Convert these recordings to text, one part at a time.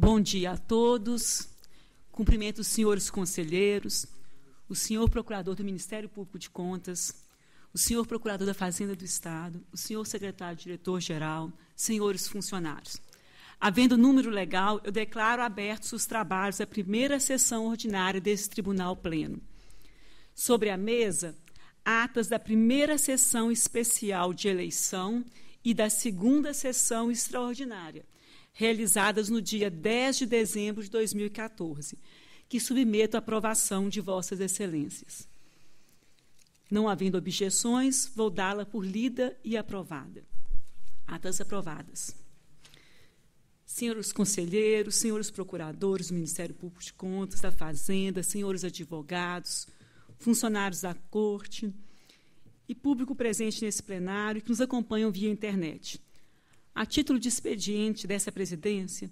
Bom dia a todos. Cumprimento os senhores conselheiros, o senhor procurador do Ministério Público de Contas, o senhor procurador da Fazenda do Estado, o senhor secretário diretor-geral, senhores funcionários. Havendo número legal, eu declaro abertos os trabalhos da primeira sessão ordinária desse Tribunal Pleno. Sobre a mesa, atas da primeira sessão especial de eleição e da segunda sessão extraordinária, realizadas no dia 10 de dezembro de 2014, que submeto à aprovação de Vossas Excelências. Não havendo objeções, vou dá-la por lida e aprovada. Atas aprovadas. Senhores conselheiros, senhores procuradores do Ministério Público de Contas, da Fazenda, senhores advogados, funcionários da Corte e público presente nesse plenário que nos acompanham via internet a título de expediente dessa presidência,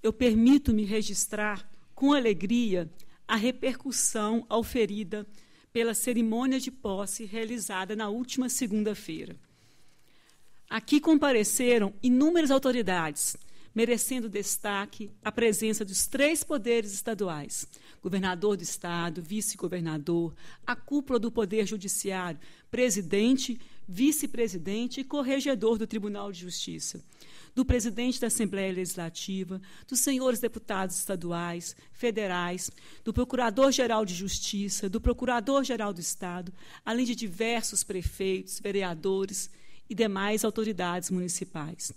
eu permito-me registrar com alegria a repercussão auferida pela cerimônia de posse realizada na última segunda-feira. Aqui compareceram inúmeras autoridades, merecendo destaque a presença dos três poderes estaduais: governador do estado, vice-governador, a cúpula do Poder Judiciário, presidente vice-presidente e corregedor do Tribunal de Justiça, do presidente da Assembleia Legislativa, dos senhores deputados estaduais, federais, do Procurador-Geral de Justiça, do Procurador-Geral do Estado, além de diversos prefeitos, vereadores e demais autoridades municipais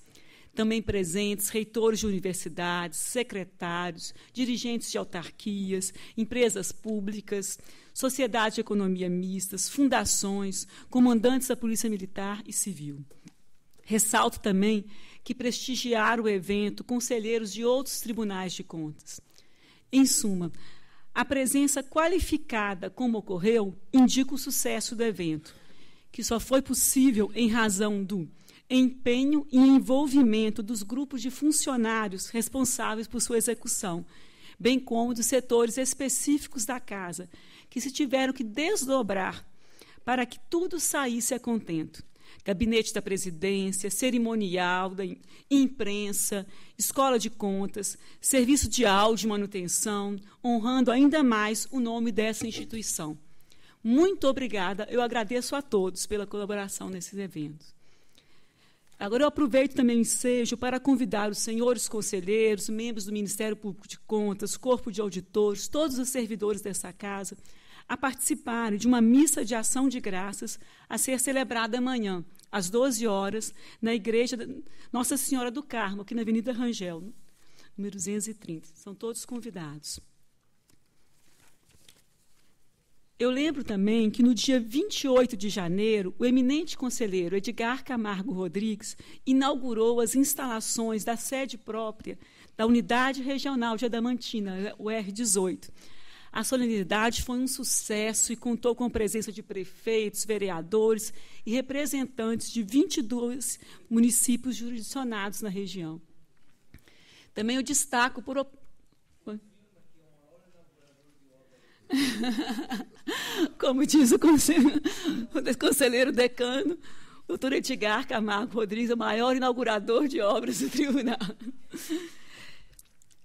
também presentes reitores de universidades, secretários, dirigentes de autarquias, empresas públicas, sociedades de economia mistas, fundações, comandantes da Polícia Militar e Civil. Ressalto também que prestigiaram o evento conselheiros de outros tribunais de contas. Em suma, a presença qualificada, como ocorreu, indica o sucesso do evento, que só foi possível em razão do empenho e envolvimento dos grupos de funcionários responsáveis por sua execução, bem como dos setores específicos da casa, que se tiveram que desdobrar para que tudo saísse a contento. Gabinete da Presidência, cerimonial da imprensa, escola de contas, serviço de áudio e manutenção, honrando ainda mais o nome dessa instituição. Muito obrigada. Eu agradeço a todos pela colaboração nesses eventos. Agora eu aproveito também o ensejo para convidar os senhores conselheiros, membros do Ministério Público de Contas, Corpo de Auditores, todos os servidores dessa casa, a participarem de uma missa de ação de graças a ser celebrada amanhã, às 12 horas, na Igreja Nossa Senhora do Carmo, aqui na Avenida Rangel, número 230. São todos convidados. Eu lembro também que no dia 28 de janeiro, o eminente conselheiro Edgar Camargo Rodrigues inaugurou as instalações da sede própria da Unidade Regional de Adamantina, o R18. A solenidade foi um sucesso e contou com a presença de prefeitos, vereadores e representantes de 22 municípios jurisdicionados na região. Também eu destaco, por, Como diz o, conselheiro, o conselheiro decano, o Edgar Camargo Rodrigues, o maior inaugurador de obras do tribunal.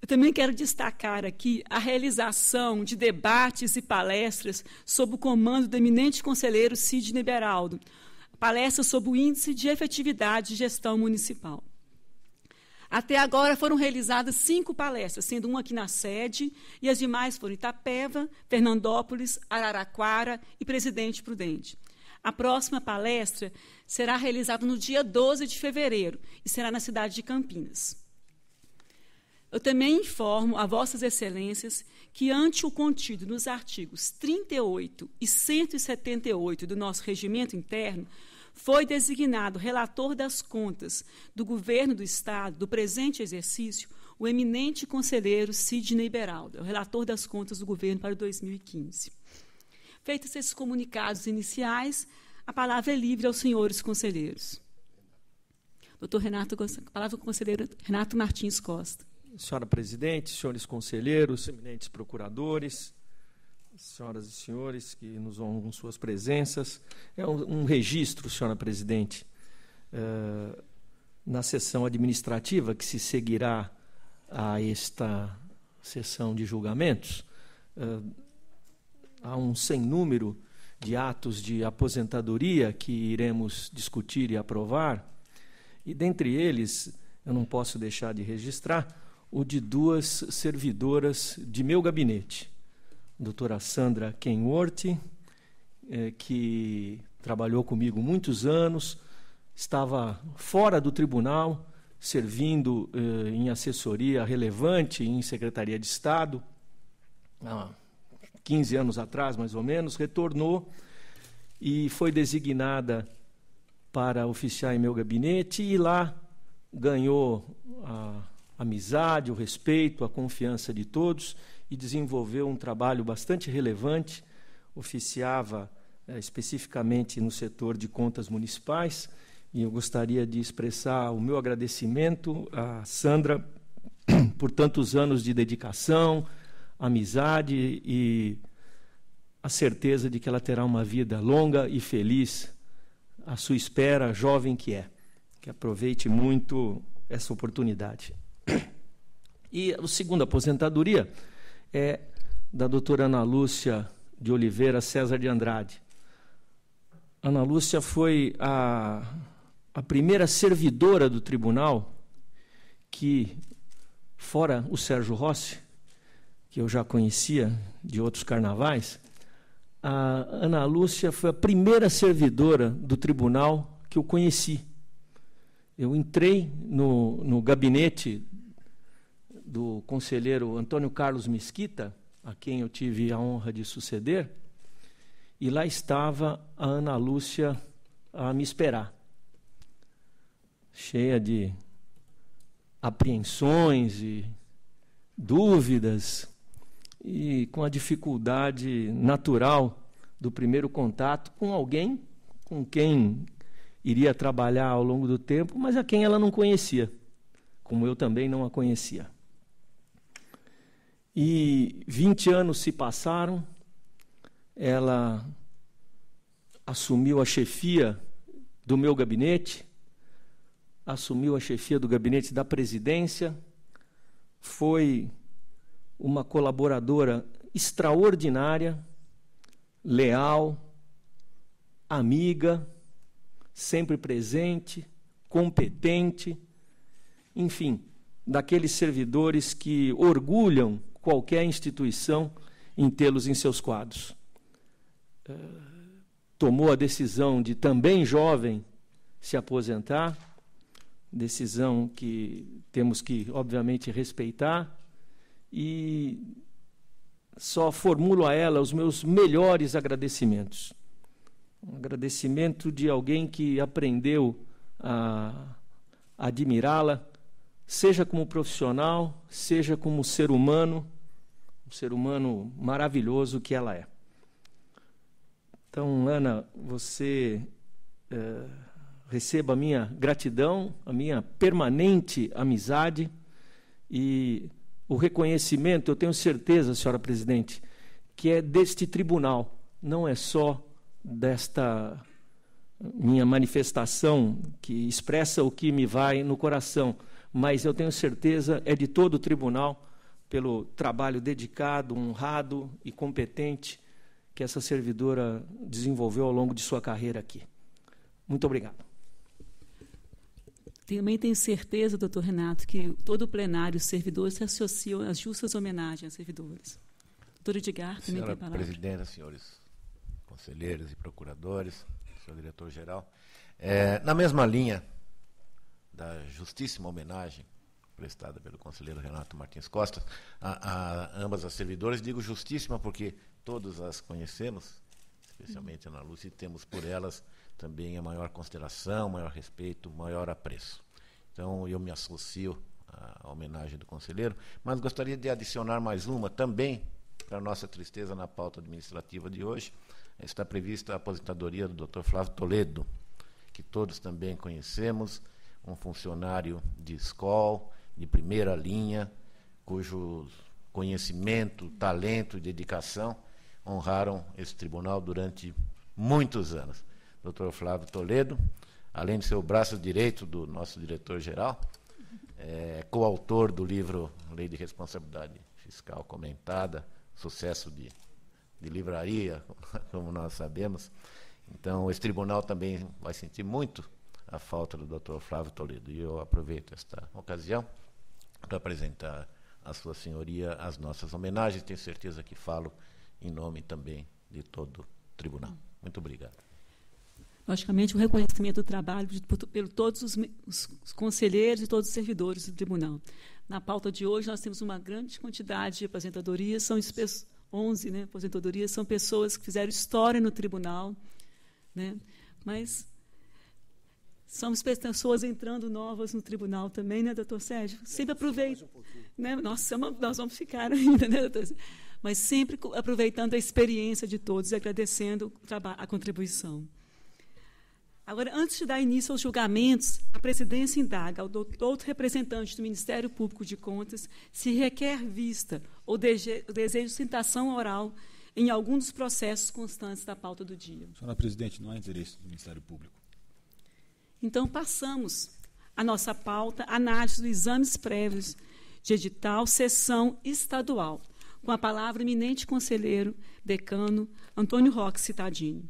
Eu também quero destacar aqui a realização de debates e palestras sob o comando do eminente conselheiro Sidney Beraldo, palestra sobre o Índice de Efetividade de Gestão Municipal. Até agora foram realizadas cinco palestras, sendo uma aqui na sede e as demais foram Itapeva, Fernandópolis, Araraquara e Presidente Prudente. A próxima palestra será realizada no dia 12 de fevereiro e será na cidade de Campinas. Eu também informo a Vossas Excelências que, ante o contido nos artigos 38 e 178 do nosso regimento interno, foi designado relator das contas do governo do Estado do presente exercício o eminente conselheiro Sidney Beraldo, relator das contas do governo para 2015. Feitos esses comunicados iniciais, a palavra é livre aos senhores conselheiros. Doutor Renato, a palavra ao é conselheiro Renato Martins Costa. Senhora presidente, senhores conselheiros, eminentes procuradores, senhoras e senhores que nos honram com suas presenças. É um, um registro, senhora presidente, uh, na sessão administrativa que se seguirá a esta sessão de julgamentos. Uh, há um sem número de atos de aposentadoria que iremos discutir e aprovar, e dentre eles, eu não posso deixar de registrar, o de duas servidoras de meu gabinete doutora Sandra Kenworth, eh, que trabalhou comigo muitos anos, estava fora do tribunal, servindo eh, em assessoria relevante em Secretaria de Estado, há 15 anos atrás, mais ou menos, retornou e foi designada para oficiar em meu gabinete e lá ganhou a amizade, o respeito, a confiança de todos e desenvolveu um trabalho bastante relevante, oficiava eh, especificamente no setor de contas municipais, e eu gostaria de expressar o meu agradecimento à Sandra por tantos anos de dedicação, amizade e a certeza de que ela terá uma vida longa e feliz à sua espera, jovem que é. Que aproveite muito essa oportunidade. E a segunda aposentadoria, é da doutora Ana Lúcia de Oliveira César de Andrade. Ana Lúcia foi a, a primeira servidora do tribunal que, fora o Sérgio Rossi, que eu já conhecia de outros carnavais, a Ana Lúcia foi a primeira servidora do tribunal que eu conheci. Eu entrei no, no gabinete do conselheiro Antônio Carlos Mesquita, a quem eu tive a honra de suceder, e lá estava a Ana Lúcia a me esperar, cheia de apreensões e dúvidas e com a dificuldade natural do primeiro contato com alguém com quem iria trabalhar ao longo do tempo, mas a quem ela não conhecia, como eu também não a conhecia. E 20 anos se passaram, ela assumiu a chefia do meu gabinete, assumiu a chefia do gabinete da presidência, foi uma colaboradora extraordinária, leal, amiga, sempre presente, competente, enfim, daqueles servidores que orgulham qualquer instituição em tê-los em seus quadros. Eh, tomou a decisão de, também jovem, se aposentar, decisão que temos que, obviamente, respeitar, e só formulo a ela os meus melhores agradecimentos. Um agradecimento de alguém que aprendeu a admirá-la, seja como profissional, seja como ser humano o ser humano maravilhoso que ela é. Então, Ana, você é, receba a minha gratidão, a minha permanente amizade e o reconhecimento, eu tenho certeza, senhora presidente, que é deste tribunal, não é só desta minha manifestação que expressa o que me vai no coração, mas eu tenho certeza é de todo o tribunal pelo trabalho dedicado, honrado e competente que essa servidora desenvolveu ao longo de sua carreira aqui. Muito obrigado. Também tenho certeza, doutor Renato, que todo o plenário, os servidores se associam às justas homenagens aos servidores. Doutor Edgar também Senhora tem palavra. Presidenta, senhores conselheiros e procuradores, senhor diretor-geral. É, na mesma linha da justíssima homenagem prestada pelo conselheiro Renato Martins Costa, a, a ambas as servidoras, digo justíssima porque todas as conhecemos, especialmente a Ana Lúcia, e temos por elas também a maior consideração, maior respeito, maior apreço. Então eu me associo à homenagem do conselheiro, mas gostaria de adicionar mais uma também para nossa tristeza na pauta administrativa de hoje, está prevista a aposentadoria do Dr. Flávio Toledo, que todos também conhecemos, um funcionário de escola, de primeira linha, cujo conhecimento, talento e dedicação honraram esse tribunal durante muitos anos. Dr. Flávio Toledo, além de ser o braço direito do nosso diretor-geral, é coautor do livro Lei de Responsabilidade Fiscal Comentada, sucesso de, de livraria, como nós sabemos. Então, esse tribunal também vai sentir muito a falta do Dr. Flávio Toledo. E eu aproveito esta ocasião para apresentar à Sua Senhoria as nossas homenagens. Tenho certeza que falo em nome também de todo o tribunal. Muito obrigado. Logicamente, o reconhecimento do trabalho por, pelo todos os, os, conselheiros e todos os servidores do tribunal. Na pauta de hoje, nós temos uma grande quantidade de aposentadorias, são 11 né, aposentadorias, são pessoas que fizeram história no tribunal, né, mas somos pessoas entrando novas no tribunal também, né, doutor Sérgio? Sempre aproveita. né? Nós, nós vamos ficar ainda, né, doutor Sérgio? Mas sempre aproveitando a experiência de todos e agradecendo a contribuição. Agora, antes de dar início aos julgamentos, a presidência indaga ao outro representante do Ministério Público de Contas se requer vista ou desejo citação oral em algum dos processos constantes da pauta do dia. Senhora presidente, não há interesse do Ministério Público. Então, passamos a nossa pauta, análise dos exames prévios de edital, sessão estadual, com a palavra eminente conselheiro, decano Antônio Roque Citadini.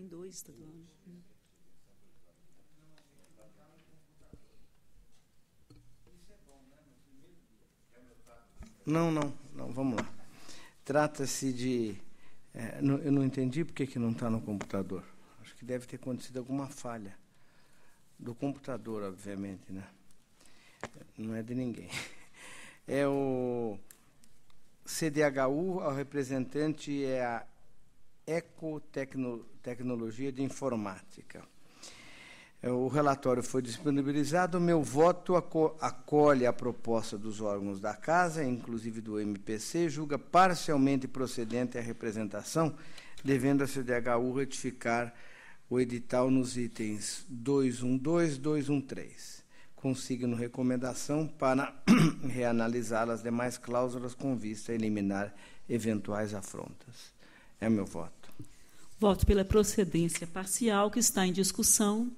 tem dois estadual. Tá né? Não, não, não, vamos lá. Trata-se de. É, não, eu não entendi por que, que não está no computador. Acho que deve ter acontecido alguma falha. Do computador, obviamente, né? Não é de ninguém. É o CDHU, o representante é a Ecotecnologia de Informática. É, o relatório foi disponibilizado. O meu voto acolhe a proposta dos órgãos da Casa, inclusive do MPC, julga parcialmente procedente a representação, devendo a CDHU retificar o edital nos itens 212 213, consigno recomendação para reanalisar as demais cláusulas com vista a eliminar eventuais afrontas. É meu voto. Voto pela procedência parcial que está em discussão,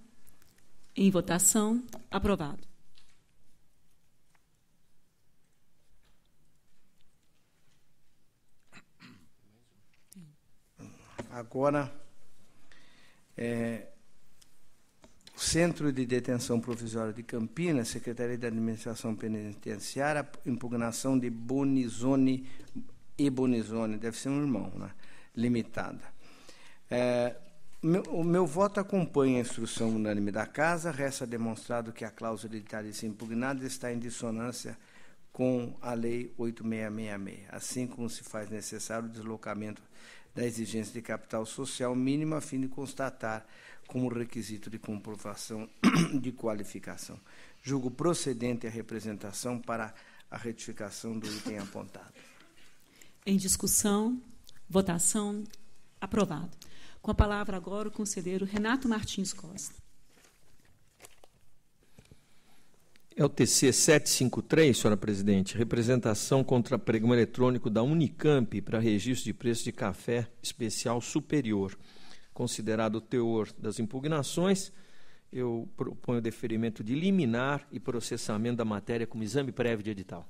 em votação. Aprovado. Agora, é, o Centro de Detenção Provisória de Campinas, Secretaria da Administração Penitenciária, impugnação de Bonizone e Bonizone, deve ser um irmão, né? limitada. É, meu, o meu voto acompanha a instrução unânime da Casa, resta demonstrado que a cláusula tarifa impugnada está em dissonância com a Lei 8666, assim como se faz necessário o deslocamento da exigência de capital social mínimo a fim de constatar como requisito de comprovação de qualificação. Julgo procedente a representação para a retificação do item apontado. Em discussão, votação, Aprovado. Com a palavra agora o conselheiro Renato Martins Costa. É o TC 753, senhora presidente, representação contra pregão eletrônico da Unicamp para registro de preço de café especial superior. Considerado o teor das impugnações, eu proponho o deferimento de liminar e processamento da matéria como exame prévio de edital.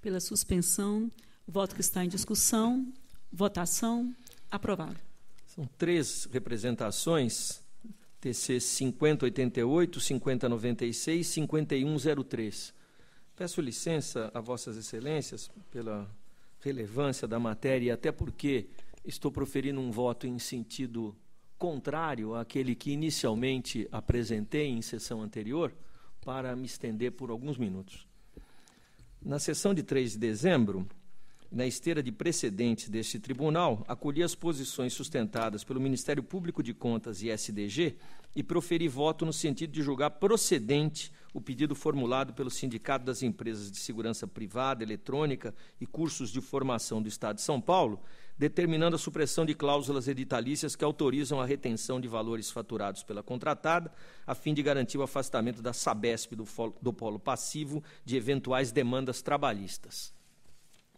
Pela suspensão, voto que está em discussão, votação, aprovado. São três representações, TC 5088, 5096 e 5103. Peço licença a vossas excelências pela relevância da matéria e até porque estou proferindo um voto em sentido contrário àquele que inicialmente apresentei em sessão anterior, para me estender por alguns minutos. Na sessão de 3 de dezembro, na esteira de precedentes deste tribunal, acolhi as posições sustentadas pelo Ministério Público de Contas e SDG e proferi voto no sentido de julgar procedente o pedido formulado pelo Sindicato das Empresas de Segurança Privada, Eletrônica e Cursos de Formação do Estado de São Paulo, determinando a supressão de cláusulas editalícias que autorizam a retenção de valores faturados pela contratada, a fim de garantir o afastamento da Sabesp do, do polo passivo de eventuais demandas trabalhistas.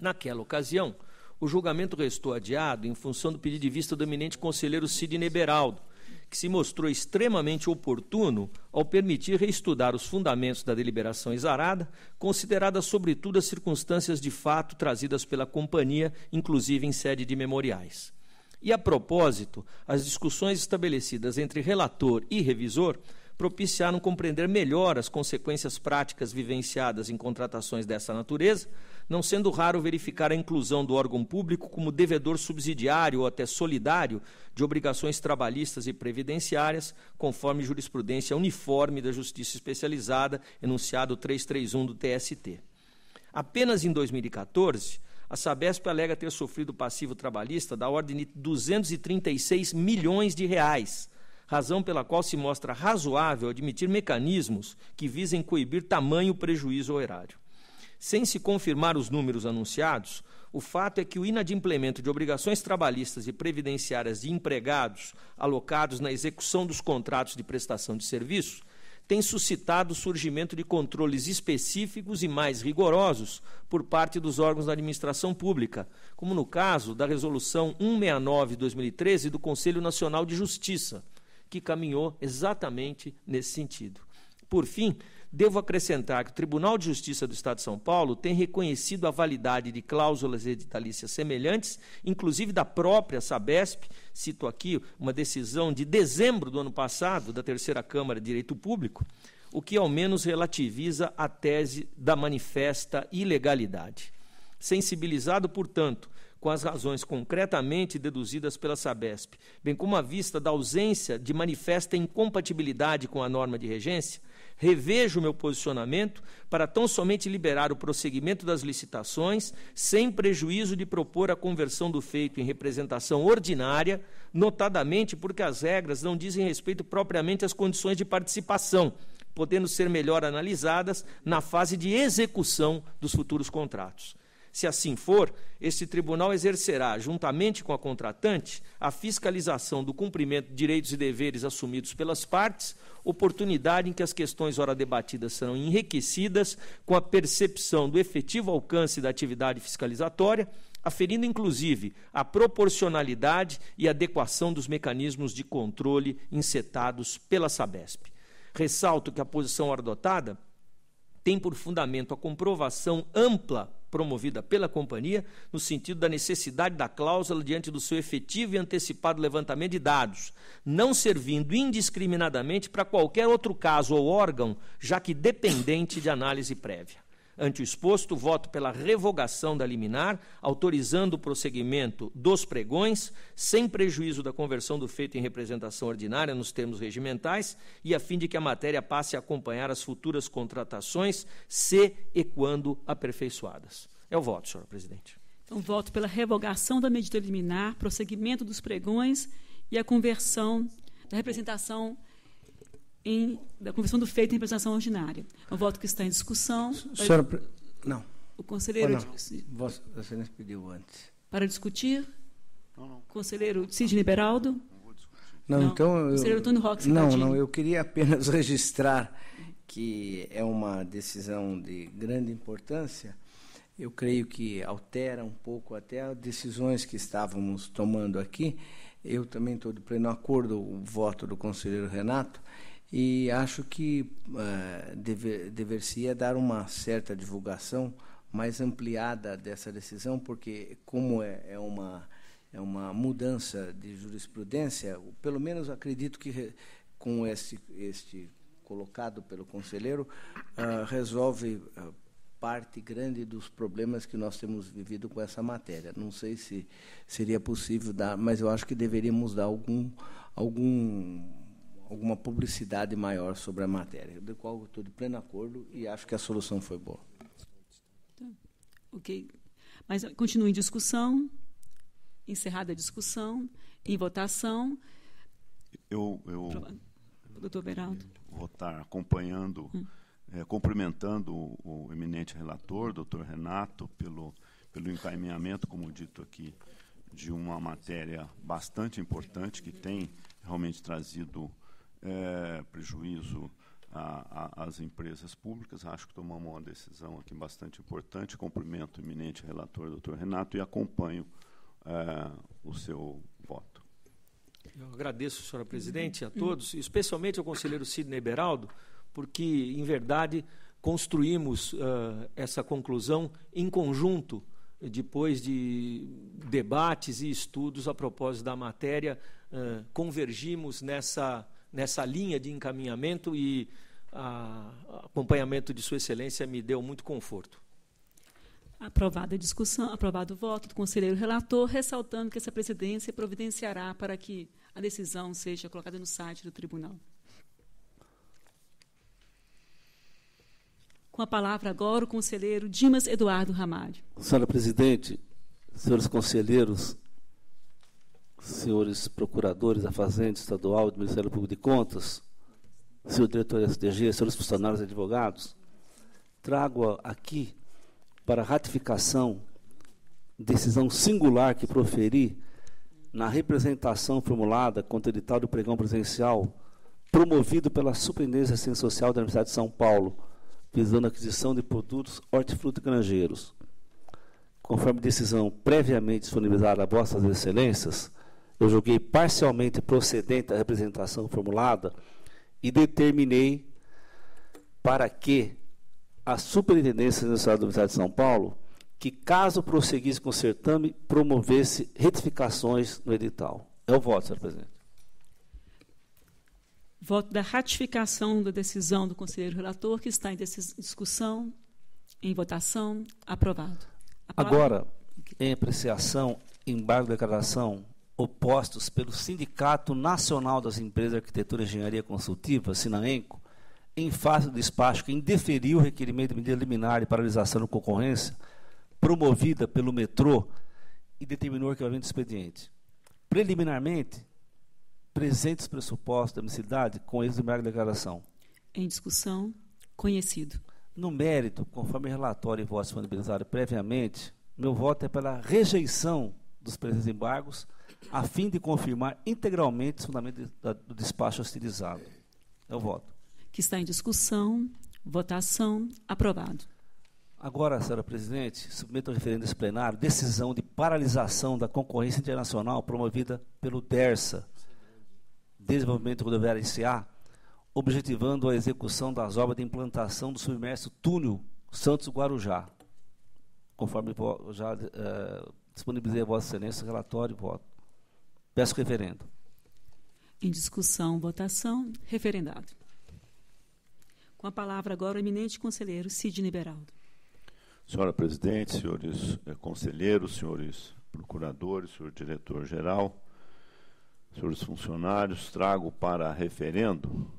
Naquela ocasião, o julgamento restou adiado em função do pedido de vista do eminente conselheiro Sidney Beraldo, que se mostrou extremamente oportuno ao permitir reestudar os fundamentos da deliberação exarada, consideradas sobretudo as circunstâncias de fato trazidas pela companhia, inclusive em sede de memoriais. E a propósito, as discussões estabelecidas entre relator e revisor propiciaram compreender melhor as consequências práticas vivenciadas em contratações dessa natureza, não sendo raro verificar a inclusão do órgão público como devedor subsidiário ou até solidário de obrigações trabalhistas e previdenciárias, conforme jurisprudência uniforme da Justiça Especializada, enunciado 331 do TST. Apenas em 2014, a Sabesp alega ter sofrido passivo trabalhista da ordem de 236 milhões de reais, razão pela qual se mostra razoável admitir mecanismos que visem coibir tamanho prejuízo ao erário. Sem se confirmar os números anunciados, o fato é que o inadimplemento de obrigações trabalhistas e previdenciárias de empregados alocados na execução dos contratos de prestação de serviço tem suscitado o surgimento de controles específicos e mais rigorosos por parte dos órgãos da administração pública, como no caso da Resolução 169-2013 do Conselho Nacional de Justiça, que caminhou exatamente nesse sentido. Por fim, Devo acrescentar que o Tribunal de Justiça do Estado de São Paulo tem reconhecido a validade de cláusulas editalícias semelhantes, inclusive da própria Sabesp. Cito aqui uma decisão de dezembro do ano passado da Terceira Câmara de Direito Público, o que ao menos relativiza a tese da manifesta ilegalidade. Sensibilizado, portanto, com as razões concretamente deduzidas pela Sabesp, bem como à vista da ausência de manifesta incompatibilidade com a norma de regência, Revejo meu posicionamento para tão somente liberar o prosseguimento das licitações, sem prejuízo de propor a conversão do feito em representação ordinária, notadamente porque as regras não dizem respeito propriamente às condições de participação, podendo ser melhor analisadas na fase de execução dos futuros contratos. Se assim for, este tribunal exercerá, juntamente com a contratante, a fiscalização do cumprimento de direitos e deveres assumidos pelas partes, oportunidade em que as questões ora debatidas serão enriquecidas com a percepção do efetivo alcance da atividade fiscalizatória, aferindo inclusive a proporcionalidade e adequação dos mecanismos de controle insetados pela Sabesp. Ressalto que a posição adotada tem por fundamento a comprovação ampla promovida pela companhia no sentido da necessidade da cláusula diante do seu efetivo e antecipado levantamento de dados, não servindo indiscriminadamente para qualquer outro caso ou órgão, já que dependente de análise prévia. Ante o exposto, voto pela revogação da liminar, autorizando o prosseguimento dos pregões, sem prejuízo da conversão do feito em representação ordinária nos termos regimentais, e a fim de que a matéria passe a acompanhar as futuras contratações, se e quando aperfeiçoadas. É o voto, senhora presidente. Então, voto pela revogação da medida liminar, prosseguimento dos pregões e a conversão da representação ordinária em, da conversão do feito em representação ordinária. É então, um voto que está em discussão. Senhora, para... não. O conselheiro. Oh, não. Vossa Excelência pediu antes. Para discutir? Não, não. Conselheiro Sidney Beraldo? Não, não, então. Eu, conselheiro Antônio Roque Não, Cadinho. não, eu queria apenas registrar que é uma decisão de grande importância. Eu creio que altera um pouco até as decisões que estávamos tomando aqui. Eu também estou de pleno acordo com o voto do conselheiro Renato e acho que uh, deve, deveria dar uma certa divulgação mais ampliada dessa decisão, porque, como é, é uma, é uma mudança de jurisprudência, pelo menos acredito que eh, com este, este colocado pelo conselheiro, uh, resolve uh, parte grande dos problemas que nós temos vivido com essa matéria. Não sei se seria possível dar, mas eu acho que deveríamos dar algum, algum alguma publicidade maior sobre a matéria, do qual eu estou de pleno acordo e acho que a solução foi boa. Ok. Mas continua em discussão, encerrada a discussão, em votação. Eu, eu doutor Beraldo. Vou acompanhando, hum. é, cumprimentando o, o, eminente relator, doutor Renato, pelo, pelo encaminhamento, como dito aqui, de uma matéria bastante importante que tem realmente trazido é, prejuízo às empresas públicas. Acho que tomamos uma decisão aqui bastante importante. Cumprimento o eminente relator, doutor Renato, e acompanho é, o seu voto. Eu agradeço, senhora presidente, a todos, especialmente ao conselheiro Sidney Beraldo, porque, em verdade, construímos uh, essa conclusão em conjunto depois de debates e estudos a propósito da matéria, uh, convergimos nessa nessa linha de encaminhamento e a, acompanhamento de Sua Excelência me deu muito conforto. Aprovada a discussão, aprovado o voto do conselheiro relator, ressaltando que essa presidência providenciará para que a decisão seja colocada no site do tribunal. Com a palavra agora o conselheiro Dimas Eduardo Ramalho. Senhora presidente, senhores conselheiros, senhores procuradores da Fazenda Estadual do Ministério Público de Contas, senhor diretor da SDG, senhores funcionários e advogados, trago aqui para ratificação decisão singular que proferi na representação formulada contra o edital do pregão presencial promovido pela Superintendência Ciência Social da Universidade de São Paulo, visando a aquisição de produtos hortifruti granjeiros, Conforme decisão previamente disponibilizada a vossas excelências, eu julguei parcialmente procedente a representação formulada e determinei para que a Superintendência do Estado do de São Paulo, que caso prosseguisse com o certame, promovesse retificações no edital. É o voto, senhor presidente. Voto da ratificação da decisão do conselheiro relator, que está em discussão, em votação, aprovado. Agora, em apreciação, embargo de declaração opostos pelo Sindicato Nacional das Empresas de Arquitetura e Engenharia Consultiva, Sinaenco, em face do despacho que indeferiu o requerimento de medida liminar de paralisação da concorrência promovida pelo metrô e determinou o arquivamento do expediente. Preliminarmente, presentes os pressupostos da necessidade com êxito de declaração. Em discussão, conhecido. No mérito, conforme relatório e voto disponibilizado previamente, meu voto é pela rejeição dos presentes embargos a fim de confirmar integralmente os fundamentos do despacho hostilizado. o voto. Que está em discussão. Votação. Aprovado. Agora, senhora presidente, submeto ao referendo desse plenário decisão de paralisação da concorrência internacional promovida pelo DERSA, Desenvolvimento Rodoviário S.A., objetivando a execução das obras de implantação do submerso túnel Santos-Guarujá. Conforme já uh, disponibilizei a Vossa Excelência, relatório e voto. Peço referendo. Em discussão, votação, referendado. Com a palavra agora o eminente conselheiro Sidney Beraldo. Senhora presidente, senhores eh, conselheiros, senhores procuradores, senhor diretor-geral, senhores funcionários, trago para referendo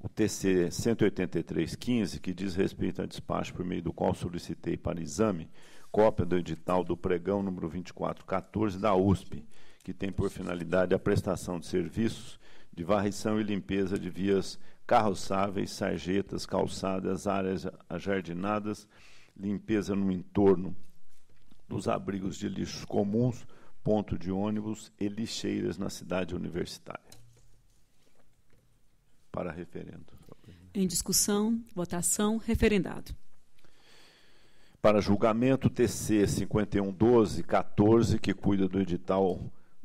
o TC 18315, que diz respeito a despacho por meio do qual solicitei para exame cópia do edital do pregão número 2414 da USP, que tem por finalidade a prestação de serviços de varrição e limpeza de vias carroçáveis, sarjetas, calçadas, áreas ajardinadas, limpeza no entorno dos abrigos de lixos comuns, ponto de ônibus e lixeiras na cidade universitária. Para referendo. Em discussão, votação, referendado. Para julgamento, TC 5112-14, que cuida do edital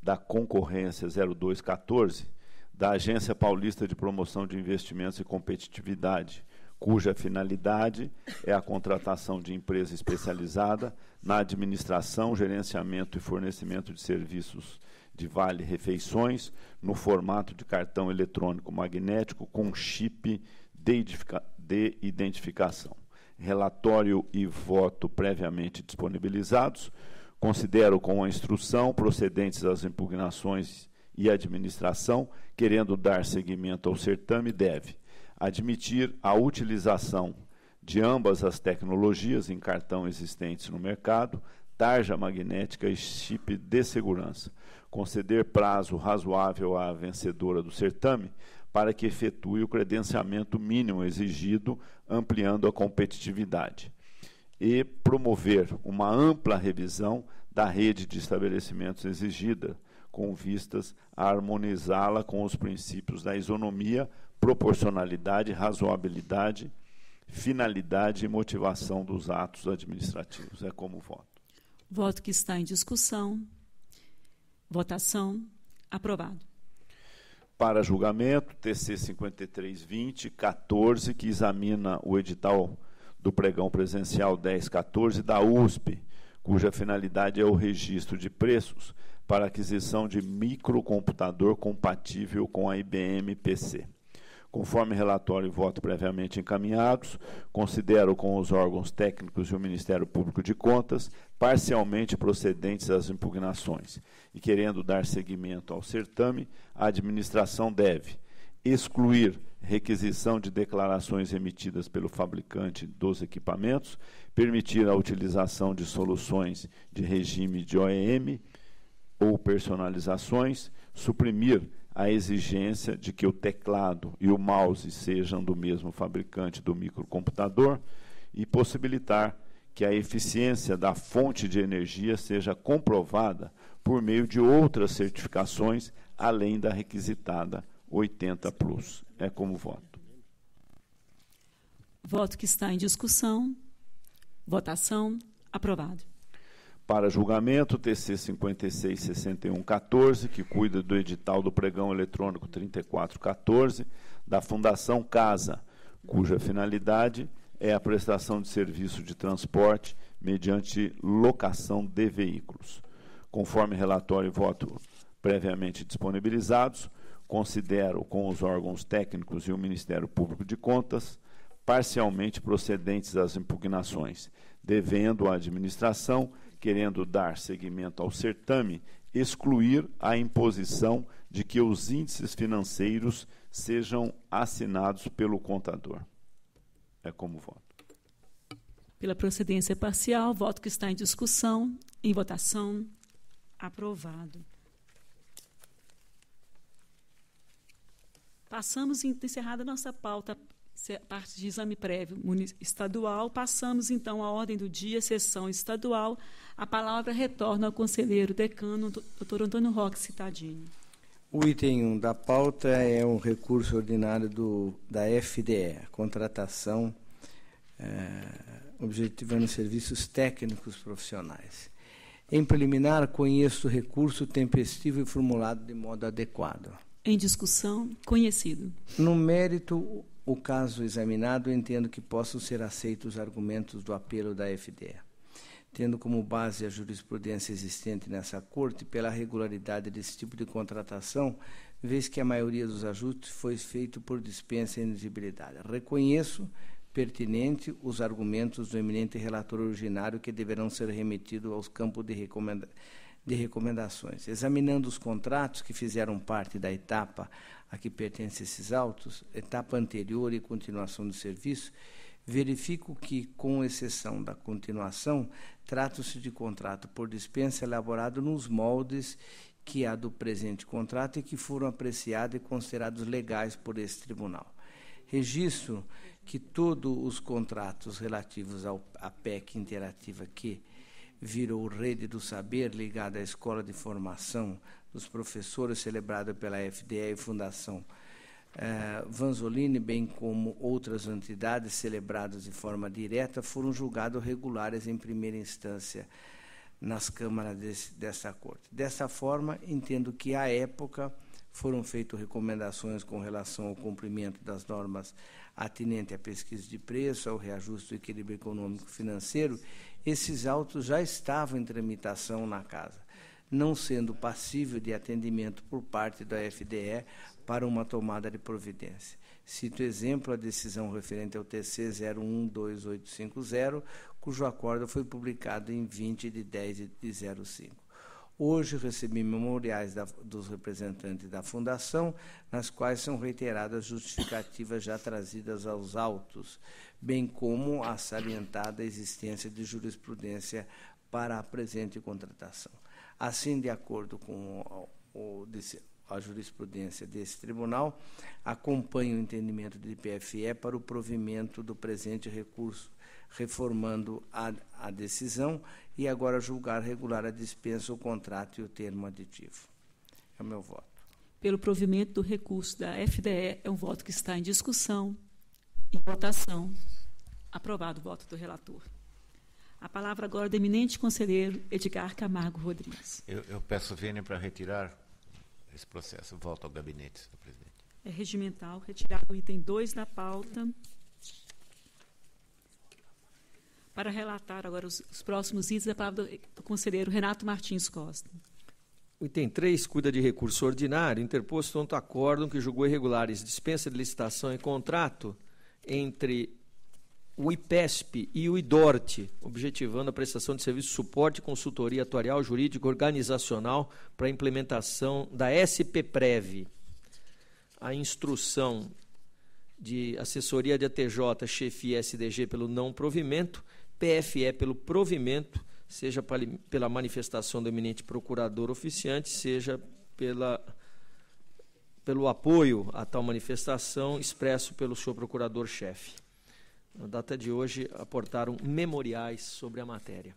da concorrência 0214 da Agência Paulista de Promoção de Investimentos e Competitividade, cuja finalidade é a contratação de empresa especializada na administração, gerenciamento e fornecimento de serviços de vale refeições no formato de cartão eletrônico magnético com chip de identificação. Relatório e voto previamente disponibilizados Considero com a instrução procedentes das impugnações e administração, querendo dar seguimento ao certame, deve admitir a utilização de ambas as tecnologias em cartão existentes no mercado, tarja magnética e chip de segurança. Conceder prazo razoável à vencedora do certame para que efetue o credenciamento mínimo exigido, ampliando a competitividade e promover uma ampla revisão da rede de estabelecimentos exigida, com vistas a harmonizá-la com os princípios da isonomia, proporcionalidade, razoabilidade, finalidade e motivação dos atos administrativos. É como voto. Voto que está em discussão. Votação. Aprovado. Para julgamento, TC 5320, 14, que examina o edital do pregão presencial 1014 da USP, cuja finalidade é o registro de preços para aquisição de microcomputador compatível com a IBM PC. Conforme relatório e voto previamente encaminhados, considero com os órgãos técnicos e o Ministério Público de Contas parcialmente procedentes as impugnações. E querendo dar seguimento ao certame, a administração deve excluir requisição de declarações emitidas pelo fabricante dos equipamentos, permitir a utilização de soluções de regime de OEM ou personalizações, suprimir a exigência de que o teclado e o mouse sejam do mesmo fabricante do microcomputador e possibilitar que a eficiência da fonte de energia seja comprovada por meio de outras certificações além da requisitada 80 plus. É como voto. Voto que está em discussão. Votação. Aprovado. Para julgamento, TC 566114, que cuida do edital do pregão eletrônico 3414, da Fundação Casa, cuja finalidade é a prestação de serviço de transporte mediante locação de veículos. Conforme relatório e voto previamente disponibilizados, considero com os órgãos técnicos e o Ministério Público de Contas parcialmente procedentes das impugnações, devendo a administração, querendo dar seguimento ao certame, excluir a imposição de que os índices financeiros sejam assinados pelo contador. É como voto. Pela procedência parcial, voto que está em discussão, em votação, aprovado. Passamos encerrada a nossa pauta, parte de exame prévio estadual, passamos então à ordem do dia, sessão estadual. A palavra retorna ao conselheiro decano, doutor Antônio Roque Citadini. O item 1 um da pauta é um recurso ordinário do, da FDE, contratação é, objetivando serviços técnicos profissionais. Em preliminar, conheço o recurso tempestivo e formulado de modo adequado em discussão conhecido. No mérito, o caso examinado, entendo que possam ser aceitos os argumentos do apelo da FDE, tendo como base a jurisprudência existente nessa Corte pela regularidade desse tipo de contratação, vez que a maioria dos ajustes foi feito por dispensa e inexigibilidade. Reconheço pertinente os argumentos do eminente relator originário que deverão ser remetidos aos campos de recomendação de recomendações. Examinando os contratos que fizeram parte da etapa a que pertencem esses autos, etapa anterior e continuação do serviço, verifico que, com exceção da continuação, trata-se de contrato por dispensa elaborado nos moldes que há do presente contrato e que foram apreciados e considerados legais por esse tribunal. Registro que todos os contratos relativos ao, à PEC interativa que virou rede do saber ligada à Escola de Formação dos Professores, celebrada pela FDE e Fundação uh, Vanzolini, bem como outras entidades celebradas de forma direta, foram julgados regulares em primeira instância nas câmaras dessa corte. Dessa forma, entendo que à época foram feitas recomendações com relação ao cumprimento das normas atinente à pesquisa de preço, ao reajuste do equilíbrio econômico financeiro esses autos já estavam em tramitação na Casa, não sendo passível de atendimento por parte da FDE para uma tomada de providência. Cito exemplo a decisão referente ao TC 012850, cujo acordo foi publicado em 20 de 10 de 05. Hoje recebi memoriais da, dos representantes da Fundação, nas quais são reiteradas justificativas já trazidas aos autos, bem como a salientada existência de jurisprudência para a presente contratação. Assim, de acordo com o, o desse, a jurisprudência desse tribunal, acompanho o entendimento do IPFE para o provimento do presente recurso reformando a, a decisão e agora julgar regular a dispensa, o contrato e o termo aditivo. É o meu voto. Pelo provimento do recurso da FDE, é um voto que está em discussão, em votação. Aprovado o voto do relator. A palavra agora do eminente conselheiro Edgar Camargo Rodrigues. Eu, eu peço Vênia para retirar esse processo. Volto ao gabinete, senhor presidente. É regimental, retirado o item 2 da pauta. Para relatar agora os, os próximos itens, é a palavra do, do conselheiro Renato Martins Costa. O item 3 cuida de recurso ordinário, interposto tanto acórdão que julgou irregulares dispensa de licitação e contrato entre o IPESP e o IDORT, objetivando a prestação de serviço de suporte, consultoria atuarial, jurídico, organizacional para a implementação da SPPREV. A instrução de assessoria de ATJ, chefia SDG pelo não provimento, PFE pelo provimento, seja pela manifestação do eminente procurador oficiante, seja pela, pelo apoio a tal manifestação expresso pelo senhor procurador-chefe. Na data de hoje, aportaram memoriais sobre a matéria.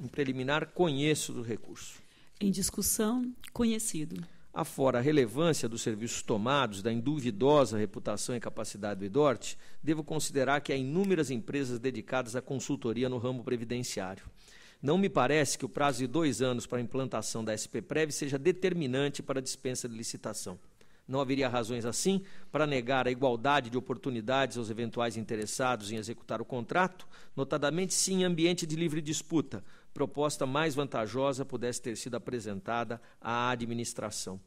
Em preliminar, conheço do recurso. Em discussão, conhecido. Afora a relevância dos serviços tomados, da induvidosa reputação e capacidade do Idort, devo considerar que há inúmeras empresas dedicadas à consultoria no ramo previdenciário. Não me parece que o prazo de dois anos para a implantação da SP SPPREV seja determinante para a dispensa de licitação. Não haveria razões assim para negar a igualdade de oportunidades aos eventuais interessados em executar o contrato, notadamente se em ambiente de livre disputa, proposta mais vantajosa pudesse ter sido apresentada à administração.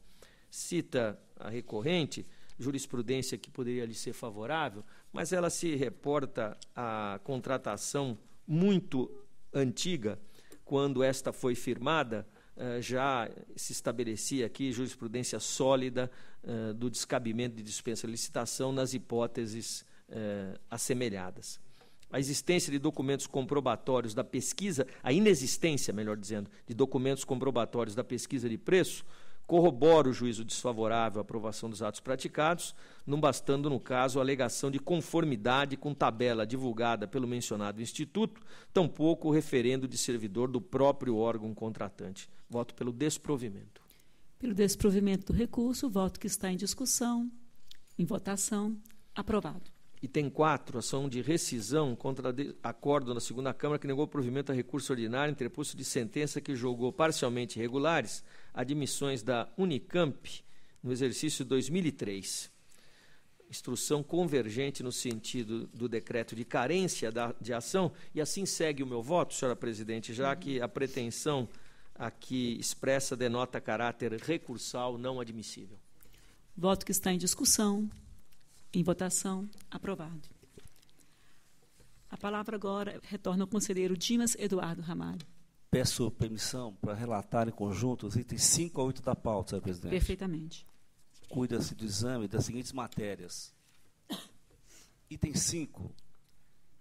Cita a recorrente jurisprudência que poderia lhe ser favorável, mas ela se reporta à contratação muito antiga, quando esta foi firmada, eh, já se estabelecia aqui jurisprudência sólida eh, do descabimento de dispensa de licitação nas hipóteses eh, assemelhadas a existência de documentos comprobatórios da pesquisa, a inexistência, melhor dizendo, de documentos comprobatórios da pesquisa de preço, corrobora o juízo desfavorável à aprovação dos atos praticados, não bastando, no caso, a alegação de conformidade com tabela divulgada pelo mencionado instituto, tampouco o referendo de servidor do próprio órgão contratante. Voto pelo desprovimento. Pelo desprovimento do recurso, voto que está em discussão, em votação. Aprovado. Item 4, ação de rescisão contra acordo na segunda Câmara que negou provimento a recurso ordinário interposto de sentença que julgou parcialmente irregulares admissões da Unicamp no exercício 2003. Instrução convergente no sentido do decreto de carência da, de ação, e assim segue o meu voto, senhora presidente, já que a pretensão aqui expressa denota caráter recursal não admissível. Voto que está em discussão. Em votação, aprovado. A palavra agora retorna ao conselheiro Dimas Eduardo Ramalho. Peço permissão para relatar em conjunto os itens 5 a 8 da pauta, senhor presidente. Perfeitamente. Cuida-se do exame das seguintes matérias. Item 5,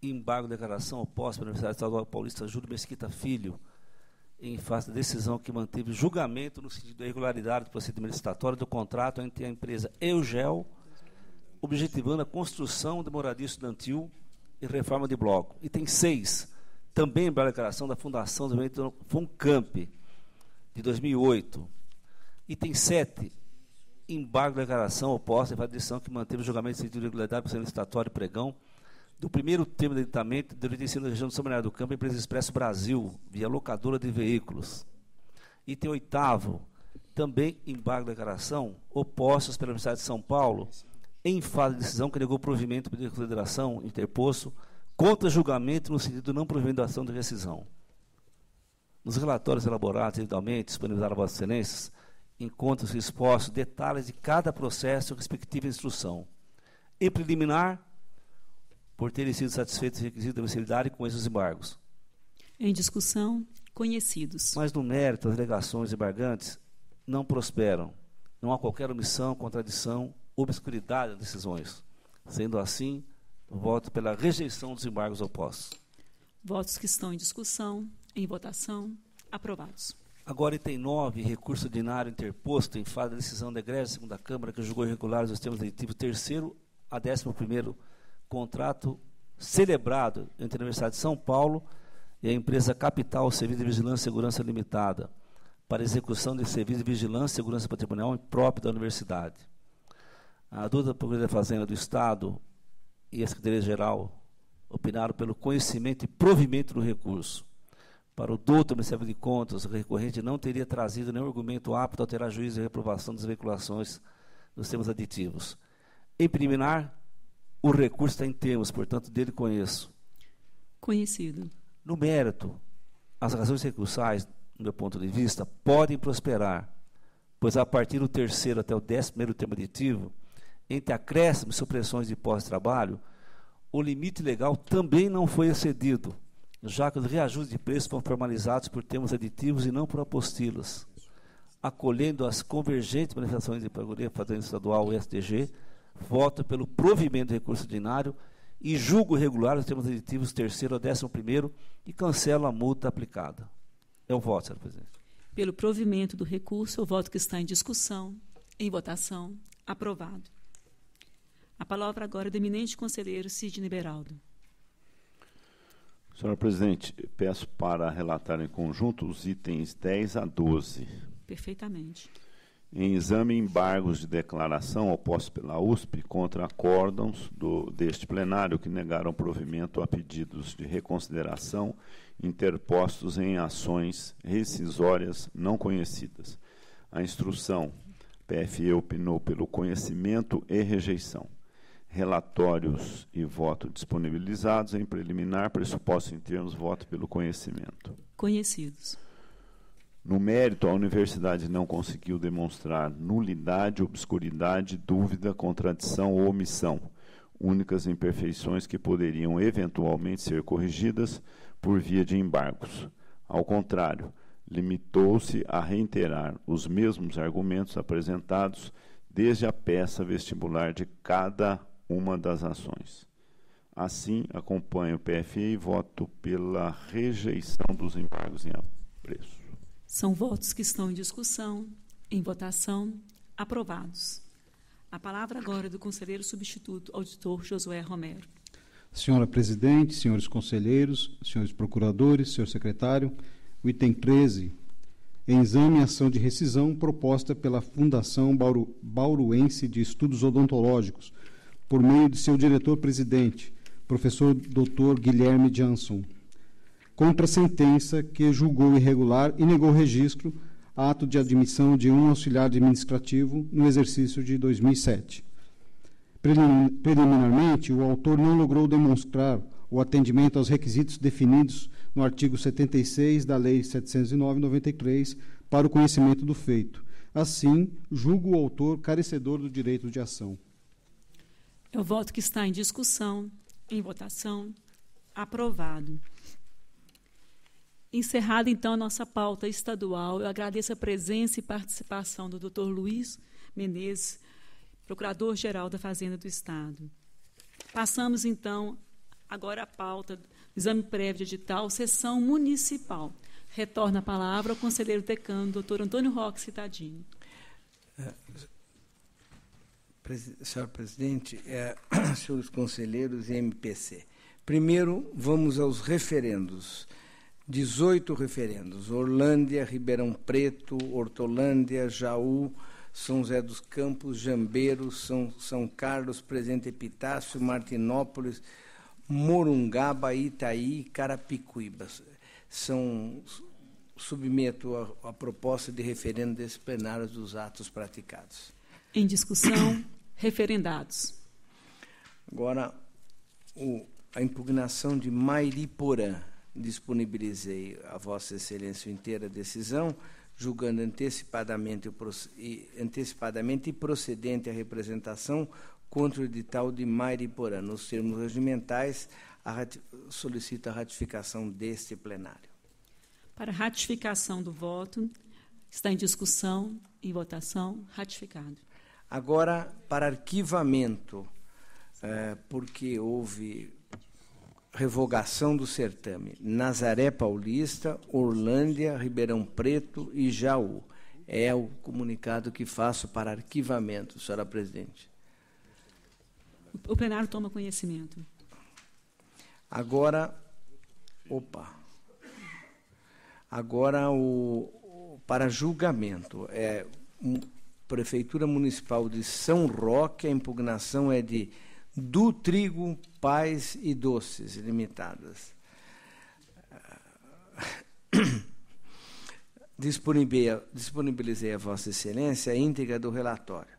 embargo de declaração oposta pela Universidade Estadual Paulista Júlio Mesquita Filho, em face da decisão que manteve julgamento no sentido da irregularidade do procedimento licitatório do contrato entre a empresa Eugel objetivando a construção de moradia estudantil e reforma de bloco. Item 6, também para a declaração da Fundação do Desenvolvimento FUNCAMP, de 2008. Item 7, embargo de declaração oposta à decisão que manteve o julgamento de sentido de regularidade por licitatório e pregão do primeiro termo de editamento do licenciado da região de São Bernardo do Campo, empresa Expresso Brasil, via locadora de veículos. Item oitavo, também embargo de declaração, opostas pela Universidade de São Paulo, em fase de decisão, que negou provimento de consideração interposto contra julgamento no sentido de não ação de rescisão. Nos relatórios elaborados individualmente, disponibilizados a Vossas Excelências, encontram-se expostos detalhes de cada processo e respectiva instrução. Em preliminar, por terem sido satisfeitos os requisitos da mensalidade com esses embargos. Em discussão, conhecidos. Mas no mérito, as alegações embargantes não prosperam. Não há qualquer omissão, contradição obscuridade das decisões. Sendo assim, voto pela rejeição dos embargos opostos. Votos que estão em discussão, em votação, aprovados. Agora, item 9, recurso ordinário interposto em fase da decisão da Igreja, segunda Câmara, que julgou irregulares os termos dedutivos terceiro a décimo primeiro contrato celebrado entre a Universidade de São Paulo e a empresa Capital Serviço de Vigilância e Segurança Limitada para execução de serviço de vigilância e segurança patrimonial próprio da universidade. A Adulta Procuradoria da Fazenda do Estado e a Secretaria-Geral opinaram pelo conhecimento e provimento do recurso. Para o doutor Ministério de Contas, o recorrente não teria trazido nenhum argumento apto a alterar juízo e reprovação das veiculações dos termos aditivos. Em preliminar, o recurso está em termos, portanto, dele conheço. Conhecido. No mérito, as razões recursais, do meu ponto de vista, podem prosperar, pois a partir do terceiro até o décimo primeiro termo aditivo, entre acréscimos e supressões de pós-trabalho, o limite legal também não foi excedido, já que os reajustes de preço foram formalizados por termos aditivos e não por apostilas, acolhendo as convergentes manifestações de Pagoria, Fazenda Estadual e SDG, voto pelo provimento do recurso ordinário e julgo regular os termos aditivos terceiro a décimo primeiro e cancelo a multa aplicada. É o voto, senhora presidente. Pelo provimento do recurso, o voto que está em discussão, em votação, aprovado. A palavra agora é do eminente conselheiro Sidney Beraldo. Senhora Presidente, peço para relatar em conjunto os itens 10 a 12. Perfeitamente. Em exame embargos de declaração opostos pela USP contra acórdãos do, deste plenário que negaram provimento a pedidos de reconsideração interpostos em ações rescisórias não conhecidas. A instrução PFE opinou pelo conhecimento e rejeição relatórios e voto disponibilizados em preliminar, pressuposto em termos voto pelo conhecimento. Conhecidos. No mérito, a universidade não conseguiu demonstrar nulidade, obscuridade, dúvida, contradição ou omissão, únicas imperfeições que poderiam eventualmente ser corrigidas por via de embargos. Ao contrário, limitou-se a reiterar os mesmos argumentos apresentados desde a peça vestibular de cada uma das ações. Assim, acompanho o PFE e voto pela rejeição dos embargos em apreço. São votos que estão em discussão, em votação, aprovados. A palavra agora é do conselheiro substituto, auditor Josué Romero. Senhora presidente, senhores conselheiros, senhores procuradores, senhor secretário, o item 13, em exame ação de rescisão proposta pela Fundação Bauru, Bauruense de Estudos Odontológicos, por meio de seu diretor-presidente, professor Dr. Guilherme Jansson, contra a sentença que julgou irregular e negou registro ato de admissão de um auxiliar administrativo no exercício de 2007. Preliminarmente, o autor não logrou demonstrar o atendimento aos requisitos definidos no artigo 76 da Lei 709/93 para o conhecimento do feito. Assim, julgo o autor carecedor do direito de ação. Eu voto que está em discussão, em votação. Aprovado. Encerrada, então, a nossa pauta estadual, eu agradeço a presença e participação do Dr. Luiz Menezes, Procurador-Geral da Fazenda do Estado. Passamos, então, agora à pauta do Exame Prévio edital, Sessão Municipal. Retorna a palavra ao conselheiro decano, doutor Antônio Roque Citadini. É senhor presidente, é, senhores conselheiros e MPC. Primeiro, vamos aos referendos. 18 referendos: Orlândia, Ribeirão Preto, Hortolândia, Jaú, São José dos Campos, Jambeiro, São, São Carlos, Presidente Epitácio, Martinópolis, Morungaba, Itaí Carapicuíba. São, submeto a, a proposta de referendo desse plenário dos atos praticados. Em discussão referendados. Agora, o, a impugnação de Mairiporã. Disponibilizei a Vossa Excelência inteira a decisão, julgando antecipadamente, e, antecipadamente e procedente a representação contra o edital de Mairiporã. Nos termos regimentais, a solicito a ratificação deste plenário. Para ratificação do voto, está em discussão, em votação, ratificado. Agora, para arquivamento, é, porque houve revogação do certame. Nazaré Paulista, Orlândia, Ribeirão Preto e Jaú. É o comunicado que faço para arquivamento, senhora presidente. O plenário toma conhecimento. Agora, opa. Agora o para julgamento. É um, Prefeitura Municipal de São Roque, a impugnação é de do trigo, pais e doces limitadas. Disponibilizei a Vossa Excelência a íntegra do relatório.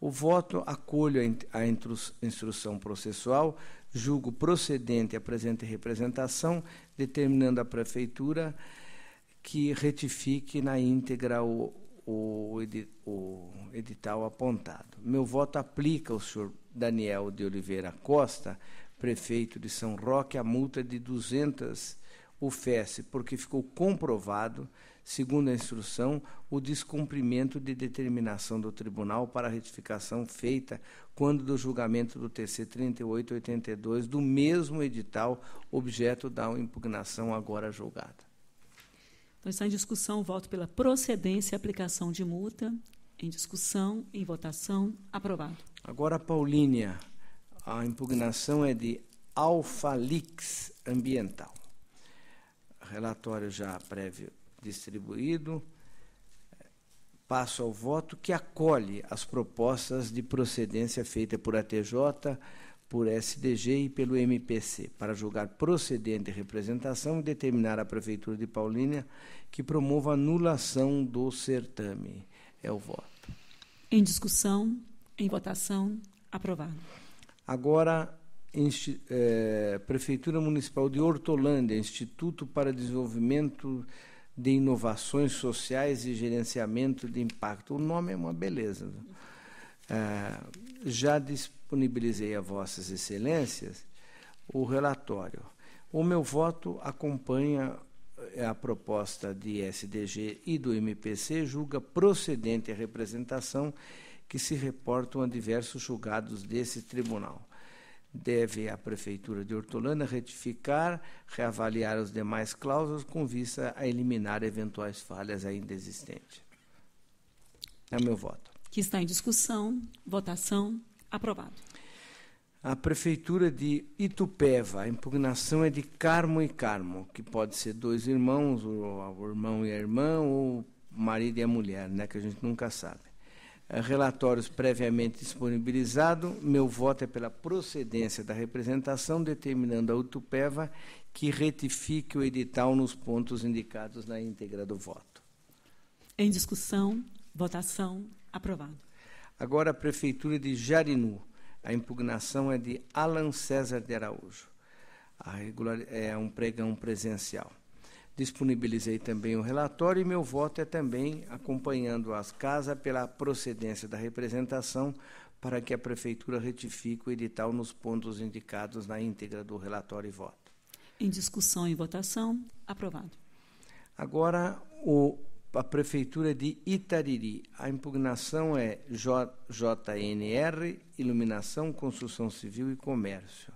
O voto acolho a instrução processual, julgo procedente a presente representação, determinando à Prefeitura que retifique na íntegra o, o, o edital apontado. Meu voto aplica ao senhor Daniel de Oliveira Costa, prefeito de São Roque, a multa de 200 UFES, porque ficou comprovado, segundo a instrução, o descumprimento de determinação do tribunal para retificação feita quando do julgamento do TC 3882 do mesmo edital objeto da impugnação agora julgada. Então, está em discussão o voto pela procedência e aplicação de multa. Em discussão, em votação, aprovado. Agora, Paulínia, a impugnação é de Alfalix Ambiental. Relatório já prévio distribuído. Passo ao voto que acolhe as propostas de procedência feita por ATJ por SDG e pelo MPC, para julgar procedente representação e determinar à Prefeitura de Paulínia que promova anulação do certame. É o voto. Em discussão, em votação, aprovado. Agora, é, Prefeitura Municipal de Hortolândia, Instituto para Desenvolvimento de Inovações Sociais e Gerenciamento de Impacto. O nome é uma beleza. Né? É, já dispõe disponibilizei a Vossas Excelências o relatório. O meu voto acompanha eh, a proposta de SDG e do MPC, julga procedente a representação que se reportam a diversos julgados desse tribunal. Deve a Prefeitura de Hortolândia retificar, reavaliar as demais cláusulas com vista a eliminar eventuais falhas ainda existentes. É o meu voto. Que está em discussão, votação. Aprovado. A Prefeitura de Itupeva, a impugnação é de Carmo e Carmo, que pode ser dois irmãos, o irmão e a irmã, ou marido e a mulher, né, que a gente nunca sabe. Eh, relatórios previamente disponibilizado, meu voto é pela procedência da representação, determinando a Itupeva que retifique o edital nos pontos indicados na íntegra do voto. Em discussão, votação, aprovado. Agora, a Prefeitura de Jarinu. A impugnação é de Alan César de Araújo. Regular, é um pregão presencial. Disponibilizei também o relatório e meu voto é também acompanhando as casas pela procedência da representação para que a Prefeitura retifique o edital nos pontos indicados na íntegra do relatório e voto. Em discussão e votação, aprovado. Agora, o a Prefeitura de Itariri. A impugnação é JNR, Iluminação, Construção Civil e Comércio.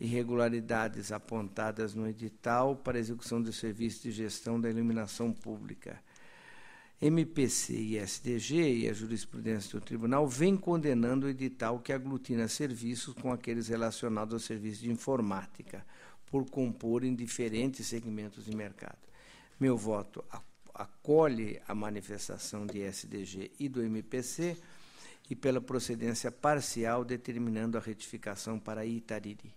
Irregularidades apontadas no edital para execução de serviço de gestão da iluminação pública. MPC e SDG e a jurisprudência do tribunal vem condenando o edital que aglutina serviços com aqueles relacionados ao serviço de informática, por compor em diferentes segmentos de mercado. Meu voto a acolhe a manifestação de SDG e do MPC e pela procedência parcial determinando a retificação para Itariri.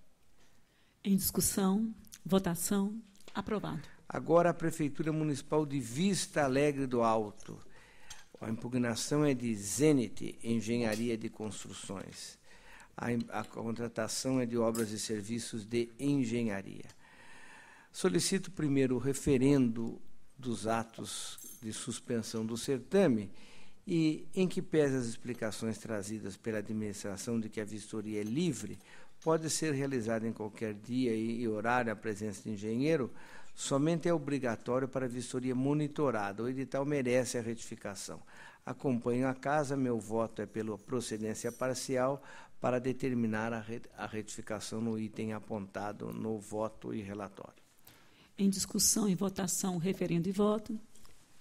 Em discussão, votação, aprovado. Agora a Prefeitura Municipal de Vista Alegre do Alto. A impugnação é de Zenit Engenharia de Construções. A, a contratação é de obras e serviços de engenharia. Solicito primeiro o referendo dos atos de suspensão do certame e, em que pese as explicações trazidas pela administração de que a vistoria é livre, pode ser realizada em qualquer dia e horário à presença de engenheiro, somente é obrigatório para a vistoria monitorada. O edital merece a retificação. Acompanho a casa, meu voto é pela procedência parcial para determinar a retificação no item apontado no voto e relatório. Em discussão e votação, referendo e voto.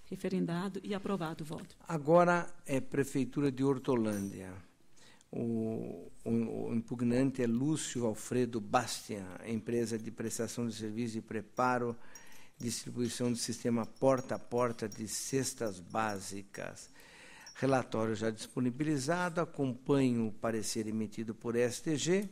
Referendado e aprovado o voto. Agora é Prefeitura de Hortolândia. O, o, o, impugnante é Lúcio Alfredo Bastian, empresa de prestação de serviço de preparo, distribuição do sistema porta a porta de cestas básicas. Relatório já disponibilizado, acompanho o parecer emitido por STG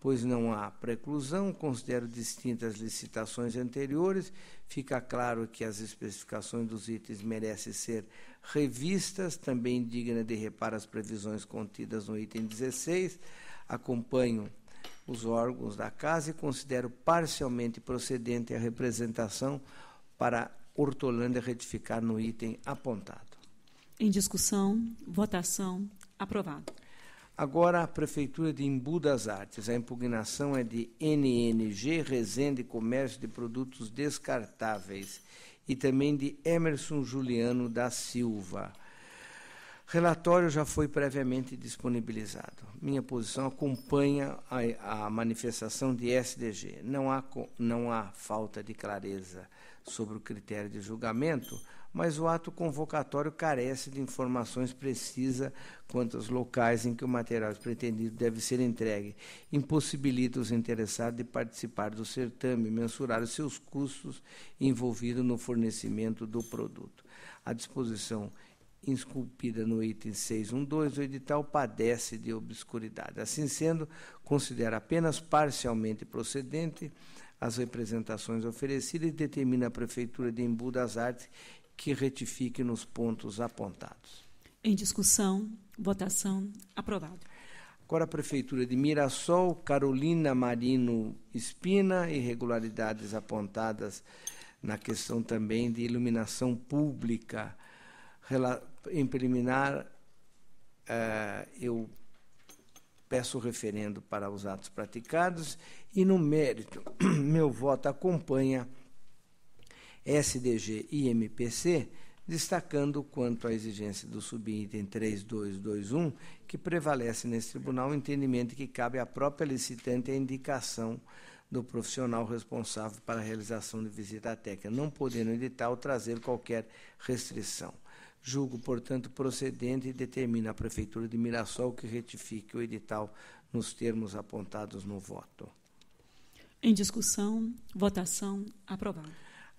pois não há preclusão, considero distintas licitações anteriores, fica claro que as especificações dos itens merecem ser revistas, também digna de reparo as previsões contidas no item 16, acompanho os órgãos da casa e considero parcialmente procedente a representação para Hortolândia retificar no item apontado. Em discussão, votação, aprovado. Agora, a Prefeitura de Embu das Artes. A impugnação é de NNG, Resende Comércio de Produtos Descartáveis, e também de Emerson Juliano da Silva. Relatório já foi previamente disponibilizado. Minha posição acompanha a, a manifestação de SDG. Não há, não há falta de clareza sobre o critério de julgamento, mas o ato convocatório carece de informações precisas quanto aos locais em que o material pretendido deve ser entregue, impossibilita os interessados de participar do certame, mensurar os seus custos envolvidos no fornecimento do produto. A disposição esculpida no item 612, o edital padece de obscuridade. Assim sendo, considera apenas parcialmente procedente as representações oferecidas e determina a Prefeitura de Embu das Artes que retifique nos pontos apontados. Em discussão, votação aprovado. Agora a Prefeitura de Mirassol, Carolina Marino Espina, irregularidades apontadas na questão também de iluminação pública. Em preliminar, eh, eu peço o referendo para os atos praticados e, no mérito, meu voto acompanha SDG e MPC, destacando quanto à exigência do subitem 3221, que prevalece nesse tribunal o entendimento que cabe à própria licitante a indicação do profissional responsável para a realização de visita técnica, não podendo editar ou trazer qualquer restrição. Julgo, portanto, procedente e determina a Prefeitura de Mirassol que retifique o edital nos termos apontados no voto. Em discussão, votação aprovada.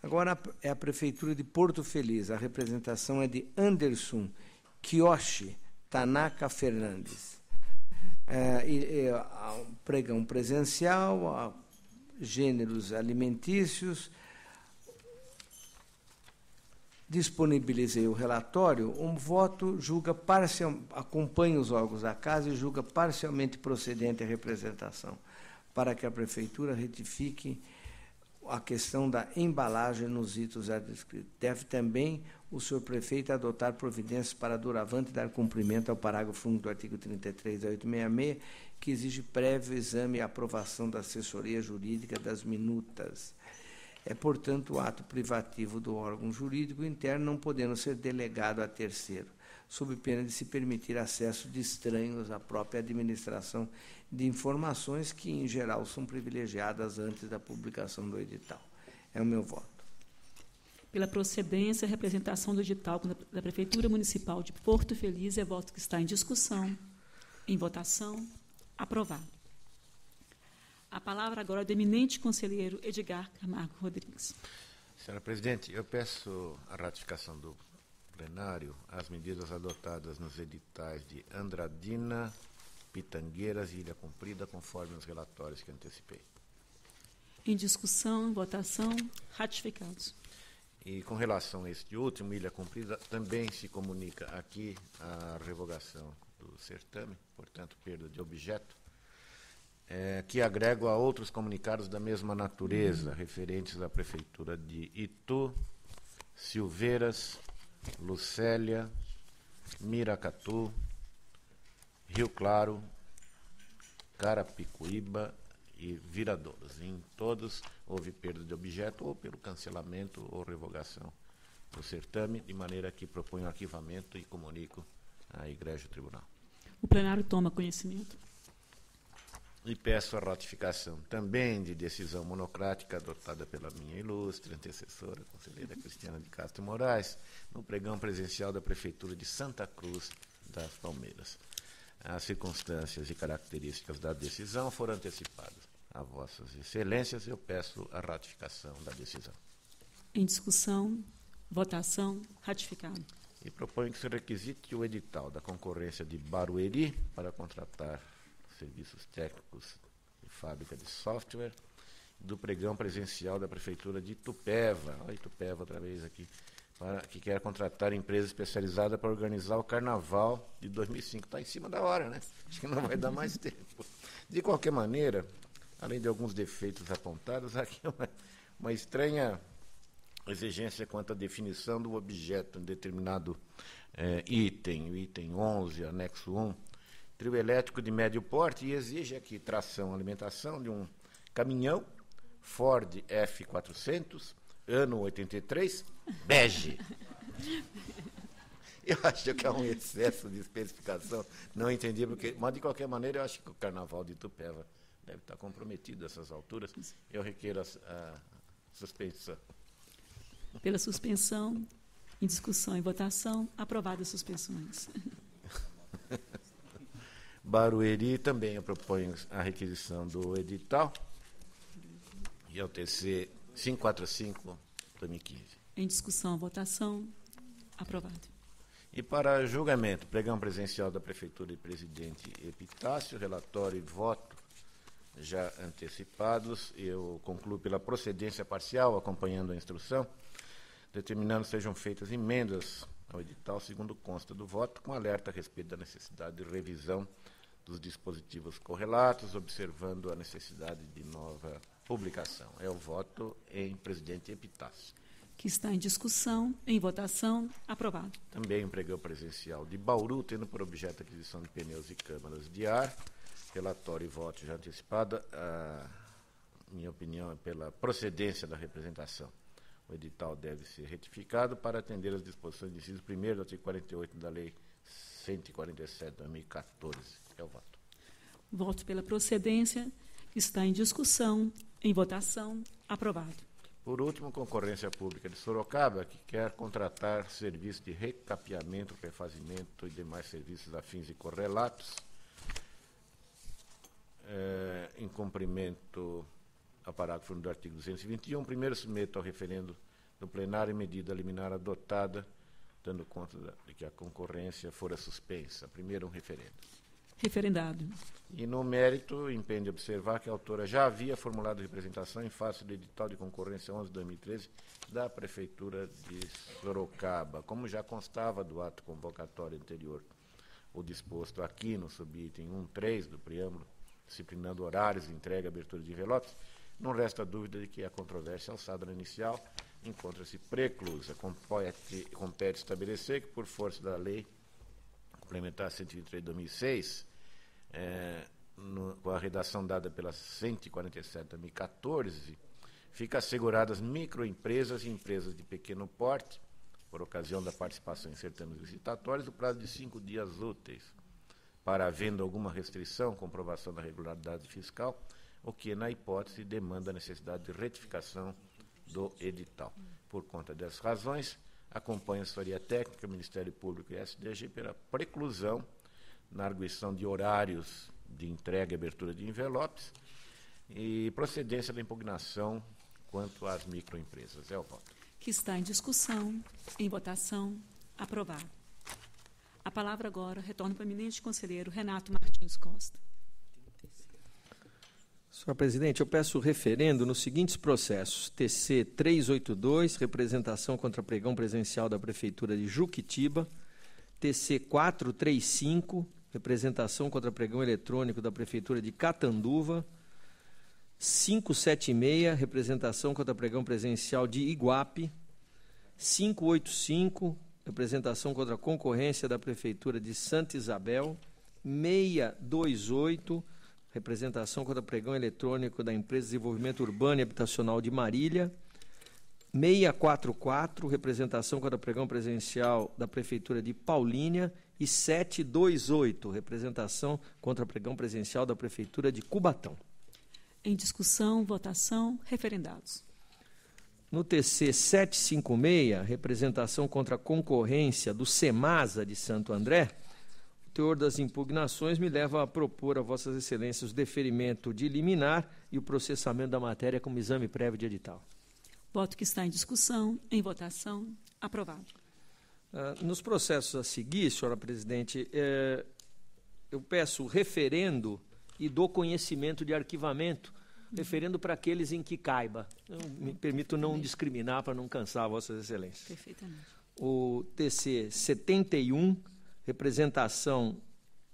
Agora é a Prefeitura de Porto Feliz. A representação é de Anderson Kioshi Tanaka Fernandes. É, é, um pregão presencial, gêneros alimentícios. Disponibilizei o relatório. Um voto julga parcial, acompanha os órgãos da casa e julga parcialmente procedente a representação, para que a Prefeitura retifique a questão da embalagem nos itens é descritos. Deve também o senhor prefeito adotar providências para duravante dar cumprimento ao parágrafo 1 do artigo 33 da 866, que exige prévio exame e aprovação da assessoria jurídica das minutas. É, portanto, o ato privativo do órgão jurídico interno não podendo ser delegado a terceiro, sob pena de se permitir acesso de estranhos à própria administração de informações que, em geral, são privilegiadas antes da publicação do edital. É o meu voto pela procedência e representação do edital da Prefeitura Municipal de Porto Feliz, é voto que está em discussão, em votação, aprovado. A palavra agora é do eminente conselheiro Edgar Camargo Rodrigues. Senhora Presidente, eu peço a ratificação do plenário às medidas adotadas nos editais de Andradina, Pitangueiras e Ilha comprida conforme os relatórios que antecipei. Em discussão, votação, ratificados. E com relação a este último, Ilha comprida também se comunica aqui a revogação do certame, portanto, perda de objeto, é, que agrego a outros comunicados da mesma natureza, referentes à Prefeitura de Itu, Silveiras, Lucélia, Miracatu, Rio Claro, Carapicuíba e Viradouros. Em todos houve perda de objeto ou pelo cancelamento ou revogação do certame, de maneira que proponho arquivamento e comunico à Igreja e Tribunal. O plenário toma conhecimento. E peço a ratificação também de decisão monocrática adotada pela minha ilustre antecessora, conselheira Cristiana de Castro Moraes, no pregão presencial da Prefeitura de Santa Cruz das Palmeiras. As circunstâncias e características da decisão foram antecipadas. A vossas excelências, eu peço a ratificação da decisão. Em discussão, votação, ratificado. E proponho que se requisite o edital da concorrência de Barueri para contratar serviços técnicos de fábrica de software do pregão presencial da Prefeitura de Itupeva. Olha Itupeva outra vez aqui para, que quer contratar empresa especializada para organizar o carnaval de 2005. Está em cima da hora, né? Acho que não vai dar mais tempo. De qualquer maneira, além de alguns defeitos apontados, aqui é uma, uma estranha exigência quanto à definição do objeto em determinado é, item, o item 11, anexo 1, trio elétrico de médio porte, e exige aqui tração alimentação de um caminhão Ford F400, ano 83, bege. Eu acho que é um excesso de especificação. Não entendi porque, mas de qualquer maneira, eu acho que o carnaval de Itupeva deve estar comprometido a essas alturas. Eu requeiro a, a suspensão. Pela suspensão, em discussão e votação, aprovadas as suspensões. Barueri também eu proponho a requisição do edital. E ao terceiro. 545, 2015. Em discussão, votação. Aprovado. E para julgamento, pregão presencial da Prefeitura e presidente Epitácio, relatório e voto já antecipados. Eu concluo pela procedência parcial, acompanhando a instrução, determinando sejam feitas emendas ao edital, segundo consta do voto, com alerta a respeito da necessidade de revisão dos dispositivos correlatos, observando a necessidade de nova publicação. É o voto em presidente Epitácio. Que está em discussão, em votação, aprovado. Também empregão presencial de Bauru, tendo por objeto a aquisição de pneus e câmaras de ar. Relatório e voto já antecipada. A minha opinião é pela procedência da representação. O edital deve ser retificado para atender às disposições do inciso 1 do artigo 48 da Lei 147 de 2014. É o voto. Voto pela procedência. Está em discussão, em votação. Aprovado. Por último, concorrência pública de Sorocaba, que quer contratar serviço de recapeamento, refazimento e demais serviços afins e correlatos, é, em cumprimento ao parágrafo do artigo 221. Primeiro, submeto ao referendo do plenário medida liminar adotada, dando conta de que a concorrência fora suspensa. Primeiro, um referendo referendado. E no mérito, impende observar que a autora já havia formulado representação em face do edital de concorrência 11-2013 da Prefeitura de Sorocaba, como já constava do ato convocatório anterior, o disposto aqui no subitem 1.3 do preâmbulo, disciplinando horários, entrega e abertura de envelopes, não resta dúvida de que a controvérsia alçada na inicial encontra-se preclusa. Compete, compete estabelecer que, por força da lei complementar 123 2006, é, no, com a redação dada pela 147 2014, fica asseguradas microempresas e empresas de pequeno porte, por ocasião da participação em certames licitatórios, o prazo de cinco dias úteis para, havendo alguma restrição, comprovação da regularidade fiscal, o que, na hipótese, demanda a necessidade de retificação do edital. Por conta dessas razões, acompanha a assessoria técnica, Ministério Público e SDG pela preclusão na arguição de horários de entrega e abertura de envelopes e procedência da impugnação quanto às microempresas. É o voto. Que está em discussão, em votação, aprovado. A palavra agora retorna para o eminente conselheiro Renato Martins Costa. Senhor presidente, eu peço referendo nos seguintes processos: TC 382, representação contra pregão presencial da Prefeitura de Juquitiba, TC 435, representação contra pregão eletrônico da Prefeitura de Catanduva. 576, representação contra pregão presencial de Iguape. 585, representação contra concorrência da Prefeitura de Santa Isabel. 628, representação contra pregão eletrônico da Empresa de Desenvolvimento Urbano e Habitacional de Marília. 644, representação contra pregão presencial da Prefeitura de Paulínia e 728, representação contra pregão presencial da Prefeitura de Cubatão. Em discussão, votação, referendados. No TC 756, representação contra a concorrência do SEMASA de Santo André, o teor das impugnações me leva a propor a Vossas Excelências o deferimento de liminar e o processamento da matéria como exame prévio de edital. Voto que está em discussão, em votação, aprovado. Ah, nos processos a seguir, senhora presidente, é, eu peço referendo e dou conhecimento de arquivamento, referendo para aqueles em que caiba. Eu me permito não discriminar para não cansar vossas excelências. Perfeitamente. O TC 71, representação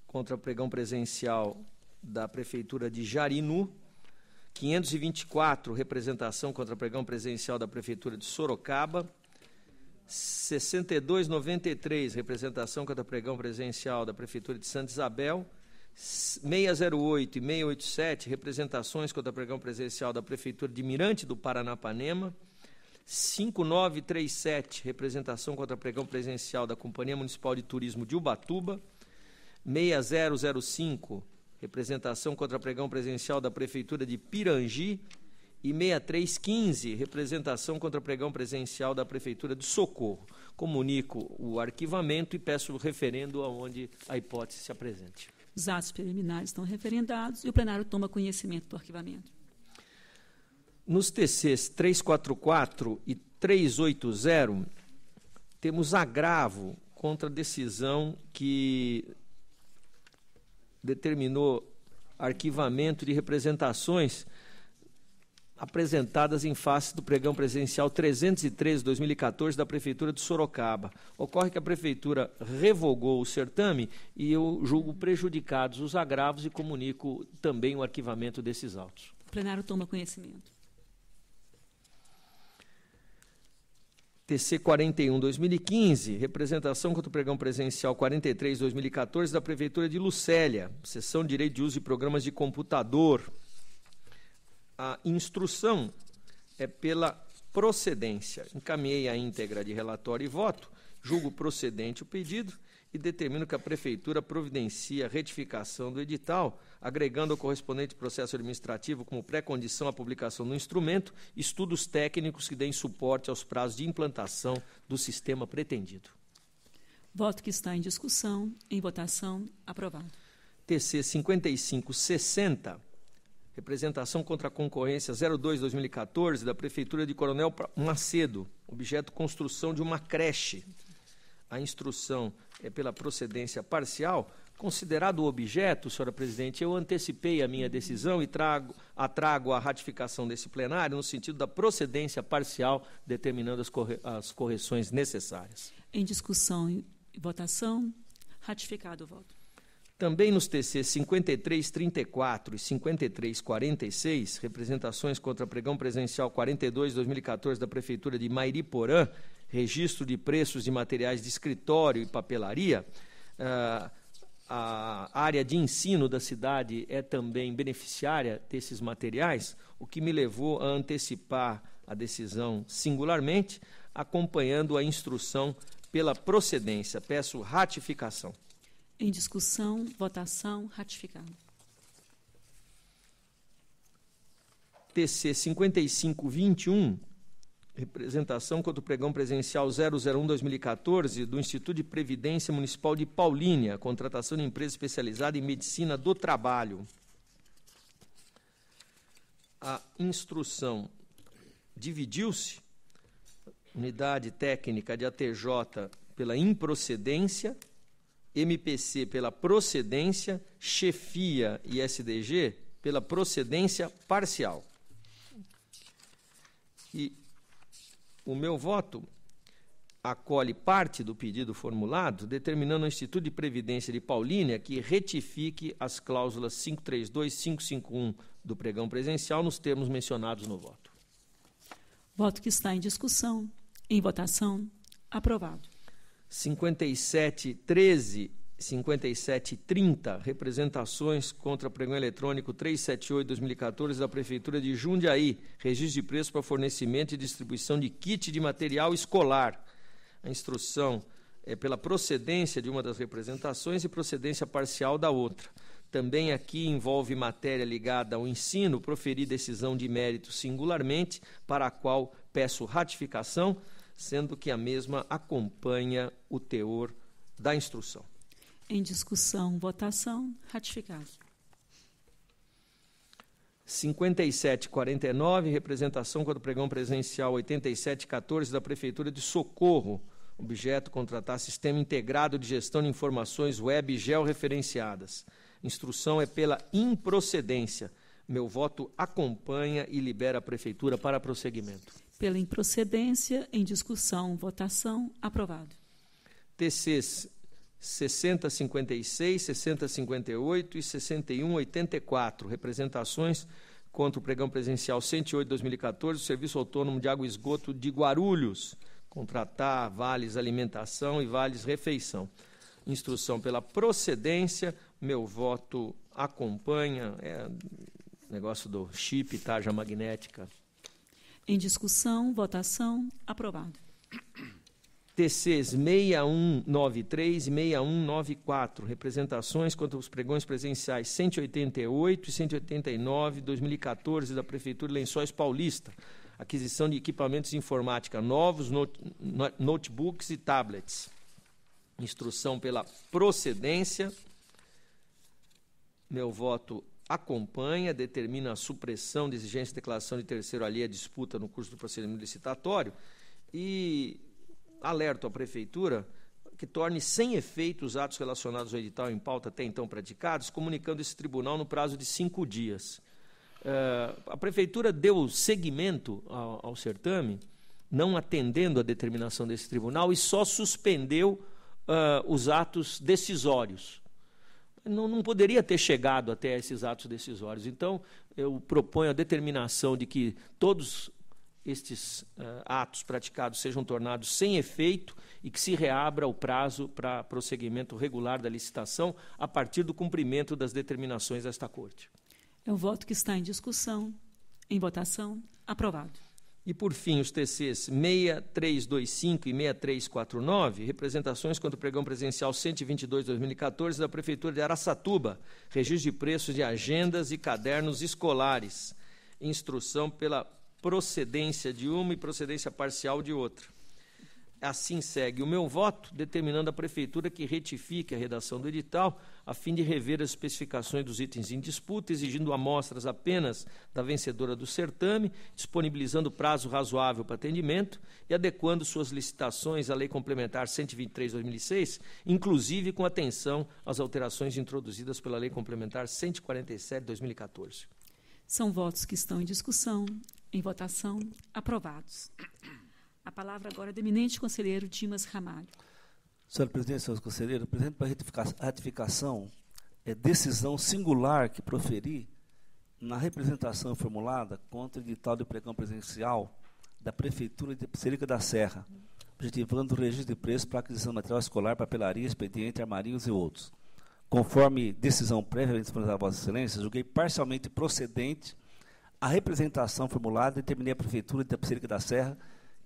contra pregão presencial da Prefeitura de Jarinu, 524, representação contra pregão presencial da Prefeitura de Sorocaba, 6293, representação contra pregão presencial da Prefeitura de Santa Isabel. 608 e 687, representações contra pregão presencial da Prefeitura de Mirante do Paranapanema. 5937, representação contra pregão presencial da Companhia Municipal de Turismo de Ubatuba. 6005, representação contra pregão presencial da Prefeitura de Pirangi e 6315, representação contra pregão presencial da Prefeitura de Socorro. Comunico o arquivamento e peço o referendo aonde a hipótese se apresente. Os atos preliminares estão referendados e o plenário toma conhecimento do arquivamento. Nos TCs 344 e 380, temos agravo contra a decisão que determinou arquivamento de representações apresentadas em face do pregão presidencial 313-2014 da Prefeitura de Sorocaba. Ocorre que a Prefeitura revogou o certame e eu julgo prejudicados os agravos e comunico também o arquivamento desses autos. O plenário toma conhecimento. TC 41 2015, representação contra o pregão presencial 43 2014 da Prefeitura de Lucélia, sessão de direito de uso e programas de computador a instrução é pela procedência. Encaminhei a íntegra de relatório e voto, julgo procedente o pedido e determino que a Prefeitura providencie a retificação do edital, agregando ao correspondente processo administrativo como pré-condição à publicação do instrumento estudos técnicos que deem suporte aos prazos de implantação do sistema pretendido. Voto que está em discussão, em votação, aprovado. TC 5560 representação contra a concorrência 02-2014 da Prefeitura de Coronel Macedo, objeto construção de uma creche. A instrução é pela procedência parcial. Considerado o objeto, senhora presidente, eu antecipei a minha decisão e trago, atrago a ratificação desse plenário no sentido da procedência parcial, determinando as, corre, as correções necessárias. Em discussão e votação, ratificado o voto. Também nos TC 5334 e 5346, representações contra pregão presencial 42-2014 da Prefeitura de Mairiporã, registro de preços de materiais de escritório e papelaria, uh, a área de ensino da cidade é também beneficiária desses materiais, o que me levou a antecipar a decisão singularmente, acompanhando a instrução pela procedência. Peço ratificação. Em discussão, votação, ratificado. TC 5521, representação contra o pregão presencial 001-2014 do Instituto de Previdência Municipal de Paulínia, contratação de empresa especializada em medicina do trabalho. A instrução dividiu-se, unidade técnica de ATJ pela improcedência MPC pela procedência, chefia e SDG pela procedência parcial. E o meu voto acolhe parte do pedido formulado, determinando ao Instituto de Previdência de Paulínia que retifique as cláusulas 532 e 551 do pregão presencial nos termos mencionados no voto. Voto que está em discussão, em votação, aprovado. 5713 5730, representações contra pregão eletrônico 378-2014 da Prefeitura de Jundiaí, registro de preço para fornecimento e distribuição de kit de material escolar. A instrução é pela procedência de uma das representações e procedência parcial da outra. Também aqui envolve matéria ligada ao ensino, proferir decisão de mérito singularmente, para a qual peço ratificação sendo que a mesma acompanha o teor da instrução. Em discussão, votação, ratificado. 5749, representação quando pregão presencial 8714 da Prefeitura de Socorro. Objeto contratar sistema integrado de gestão de informações web georreferenciadas. Instrução é pela improcedência. Meu voto acompanha e libera a Prefeitura para prosseguimento. Pela improcedência, em discussão, votação, aprovado. TCs 6056, 6058 e 6184, representações contra o pregão presencial 108 2014, Serviço Autônomo de Água e Esgoto de Guarulhos, contratar vales alimentação e vales refeição. Instrução pela procedência, meu voto acompanha, é negócio do chip, tarja magnética em discussão, votação, aprovado. TCs 6193 e 6194, representações quanto aos pregões presenciais 188 e 189, 2014, da Prefeitura de Lençóis Paulista. Aquisição de equipamentos de informática novos, notebooks e tablets. Instrução pela procedência. Meu voto acompanha, determina a supressão de exigência de declaração de terceiro ali à disputa no curso do procedimento licitatório e alerta a Prefeitura que torne sem efeito os atos relacionados ao edital em pauta até então praticados, comunicando esse tribunal no prazo de cinco dias. Uh, a Prefeitura deu seguimento ao, ao certame, não atendendo a determinação desse tribunal, e só suspendeu uh, os atos decisórios não, não poderia ter chegado até esses atos decisórios. Então, eu proponho a determinação de que todos estes uh, atos praticados sejam tornados sem efeito e que se reabra o prazo para prosseguimento regular da licitação a partir do cumprimento das determinações desta Corte. É o voto que está em discussão, em votação, aprovado. E, por fim, os TCs 6325 e 6349, representações quanto pregão presencial 122-2014 da Prefeitura de Araçatuba, registro de preços de agendas e cadernos escolares, instrução pela procedência de uma e procedência parcial de outra. Assim segue o meu voto, determinando à Prefeitura que retifique a redação do edital, a fim de rever as especificações dos itens em disputa, exigindo amostras apenas da vencedora do certame, disponibilizando prazo razoável para atendimento e adequando suas licitações à Lei Complementar 123-2006, inclusive com atenção às alterações introduzidas pela Lei Complementar 147-2014. São votos que estão em discussão, em votação, aprovados. A palavra agora é do eminente conselheiro Dimas Ramalho. Senhora presidente, senhores conselheiros, presente para ratificação é decisão singular que proferi na representação formulada contra o edital de pregão presencial da Prefeitura de Psirica da Serra, objetivando o registro de preço para aquisição de material escolar, papelaria, expediente, armarinhos e outros. Conforme decisão prévia disponibilizada a Vossa Excelência, julguei parcialmente procedente a representação formulada e determinei a Prefeitura de Psirica da Serra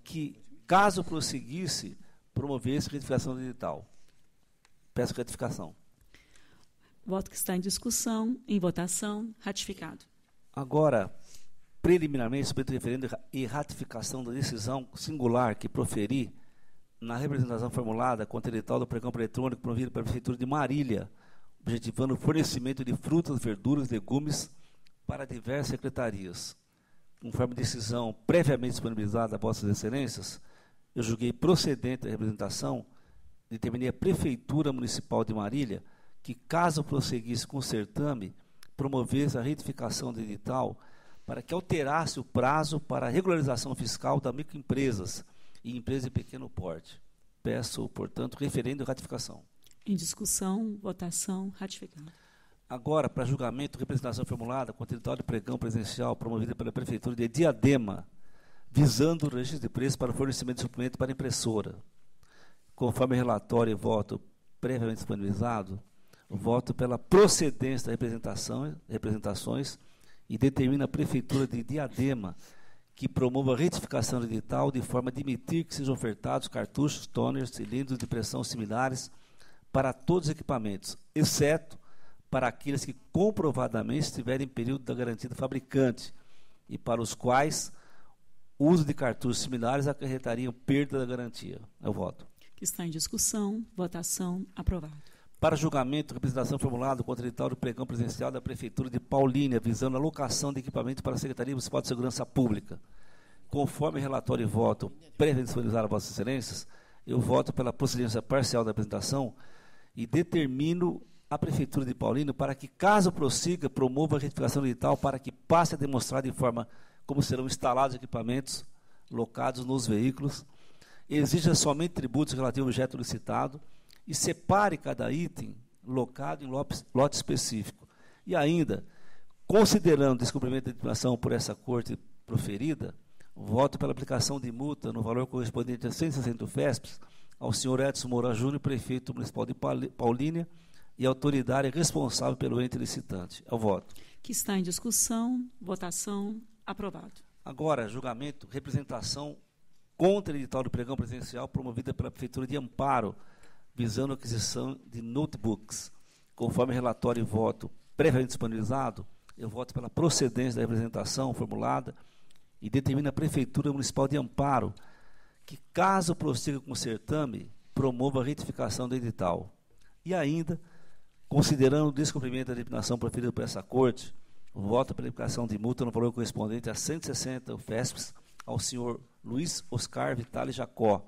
que, caso prosseguisse, promovesse retificação digital. Peço retificação. Voto que está em discussão, em votação, ratificado. Agora, preliminarmente, sobre o referendo e ratificação da decisão singular que proferi na representação formulada contra o edital do pregão eletrônico promovido pela Prefeitura de Marília, objetivando o fornecimento de frutas, verduras, e legumes para diversas secretarias conforme decisão previamente disponibilizada a Vossas Excelências, eu julguei procedente a representação, determinei a Prefeitura Municipal de Marília que, caso prosseguisse com o certame, promovesse a retificação do edital para que alterasse o prazo para a regularização fiscal das microempresas e empresas de pequeno porte. Peço, portanto, referendo e ratificação. Em discussão, votação, ratificado agora para julgamento, representação formulada, continental de pregão presencial promovida pela Prefeitura de Diadema, visando o registro de preços para o fornecimento de suplemento para impressora. Conforme relatório e voto previamente disponibilizado, voto pela procedência das representação, representações e determina a Prefeitura de Diadema que promova a retificação do edital de forma a admitir que sejam ofertados cartuchos, toners, cilindros de pressão similares para todos os equipamentos, exceto para aqueles que comprovadamente estiverem em período da garantia do fabricante e para os quais uso de cartuchos similares acarretariam perda da garantia. Eu voto. Que está em discussão, votação, aprovado. Para julgamento, representação formulada contra o edital do pregão presencial da Prefeitura de Paulínia, visando a locação de equipamento para a Secretaria Municipal de Segurança Pública. Conforme relatório e voto previamente a Vossas Excelências, eu voto pela procedência parcial da apresentação e determino a Prefeitura de Paulino para que, caso prossiga, promova a retificação digital para que passe a demonstrar de forma como serão instalados equipamentos locados nos veículos, exija somente tributos relativos ao objeto licitado e separe cada item locado em lote específico. E ainda, considerando o descumprimento da intimação por essa corte proferida, voto pela aplicação de multa no valor correspondente a 160 FESPs ao senhor Edson Moura Júnior, prefeito municipal de Paulínia, e autoridade responsável pelo ente licitante. É o voto. Que está em discussão, votação, aprovado. Agora, julgamento, representação contra edital do pregão presencial promovida pela Prefeitura de Amparo, visando a aquisição de notebooks. Conforme relatório e voto previamente disponibilizado, eu voto pela procedência da representação formulada e determina a Prefeitura Municipal de Amparo que, caso prossiga com o certame, promova a retificação do edital. E ainda, Considerando o descumprimento da determinação proferida por essa Corte, voto pela aplicação de multa no valor correspondente a 160 FESPs ao senhor Luiz Oscar Vitale Jacó,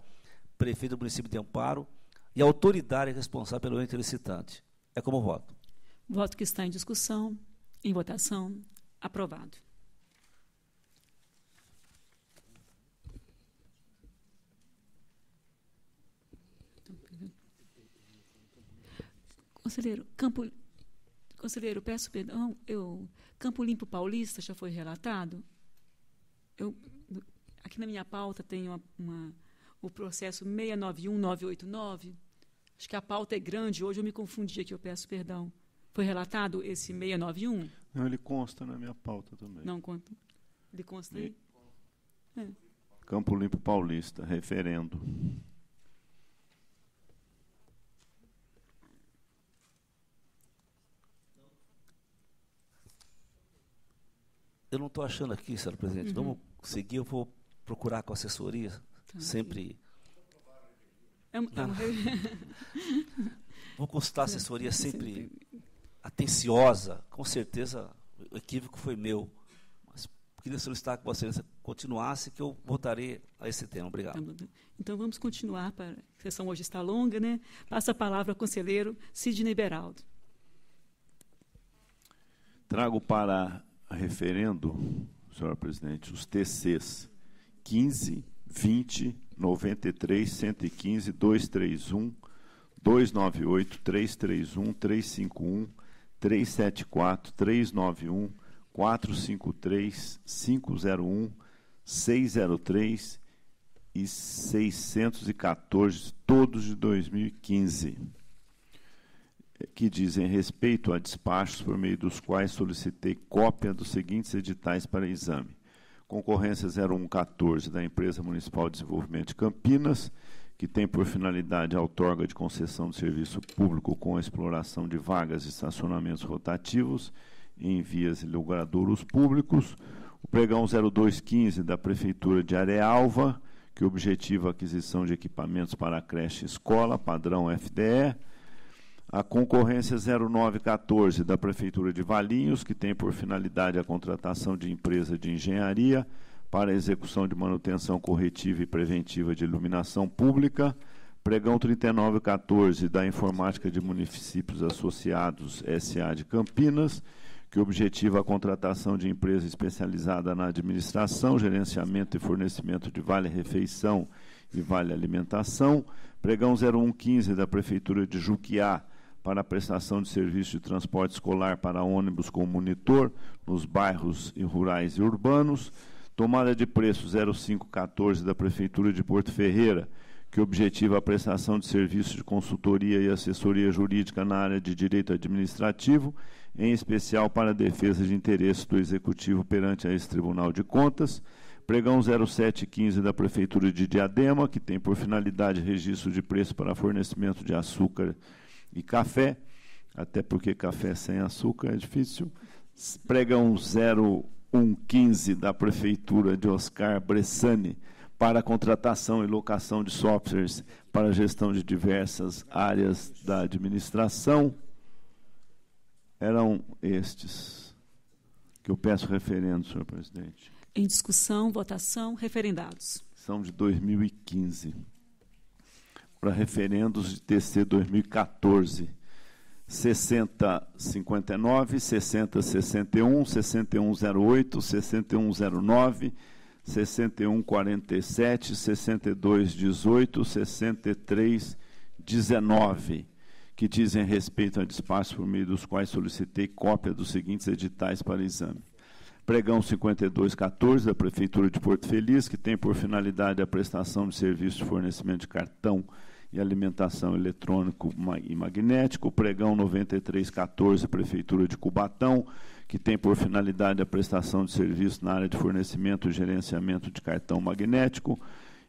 prefeito do município de Amparo e autoridade responsável pelo ente licitante. É como voto. Voto que está em discussão, em votação, aprovado. Conselheiro, campo, conselheiro, peço perdão, eu, Campo Limpo Paulista já foi relatado? Eu, aqui na minha pauta tem uma, uma, o processo 691989. Acho que a pauta é grande, hoje eu me confundi aqui, eu peço perdão. Foi relatado esse 691? Não, ele consta na minha pauta também. Não conta. Ele consta aí? É. Campo Limpo Paulista, referendo. eu não estou achando aqui, senhora presidente. Uhum. Vamos seguir, eu vou procurar com assessoria. Tá, sempre. É um, é um... Ah. vou consultar a é, assessoria sempre atenciosa. Com certeza, o equívoco foi meu. Mas queria solicitar que Vossa Excelência continuasse, que eu voltarei a esse tema. Obrigado. Tá tá. Então, vamos continuar. Para... A sessão hoje está longa, né? Passa a palavra ao conselheiro Sidney Beraldo. Trago para referendo, senhora presidente, os TCs 15, 20, 93, 115, 231, 298, 331, 351, 374, 391, 453, 501, 603 e 614, todos de 2015 que dizem respeito a despachos por meio dos quais solicitei cópia dos seguintes editais para exame. Concorrência 0114 da Empresa Municipal de Desenvolvimento de Campinas, que tem por finalidade a outorga de concessão de serviço público com a exploração de vagas de estacionamentos rotativos em vias e logradouros públicos. O pregão 0215 da Prefeitura de Arealva, que objetiva a aquisição de equipamentos para a creche escola, padrão FDE a concorrência 0914 da Prefeitura de Valinhos, que tem por finalidade a contratação de empresa de engenharia para execução de manutenção corretiva e preventiva de iluminação pública. Pregão 3914 da Informática de Municípios Associados SA de Campinas, que objetiva a contratação de empresa especializada na administração, gerenciamento e fornecimento de vale-refeição e vale-alimentação. Pregão 0115 da Prefeitura de Juquiá para a prestação de serviço de transporte escolar para ônibus com monitor nos bairros e rurais e urbanos. Tomada de preço 0514 da Prefeitura de Porto Ferreira, que objetiva a prestação de serviços de consultoria e assessoria jurídica na área de direito administrativo, em especial para a defesa de interesses do Executivo perante a esse Tribunal de Contas. Pregão 0715 da Prefeitura de Diadema, que tem por finalidade registro de preço para fornecimento de açúcar e café, até porque café sem açúcar é difícil. Pregão 0115 da Prefeitura de Oscar Bressani para contratação e locação de softwares para gestão de diversas áreas da administração. Eram estes que eu peço referendo, senhor presidente. Em discussão, votação, referendados. São de 2015 para referendos de TC 2014. 60 59, 60 61, 6147, 6218, 6319, que dizem respeito a despachos por meio dos quais solicitei cópia dos seguintes editais para exame. Pregão 5214 da Prefeitura de Porto Feliz, que tem por finalidade a prestação de serviço de fornecimento de cartão e Alimentação Eletrônico e Magnético, Pregão 9314, Prefeitura de Cubatão, que tem por finalidade a prestação de serviço na área de fornecimento e gerenciamento de cartão magnético,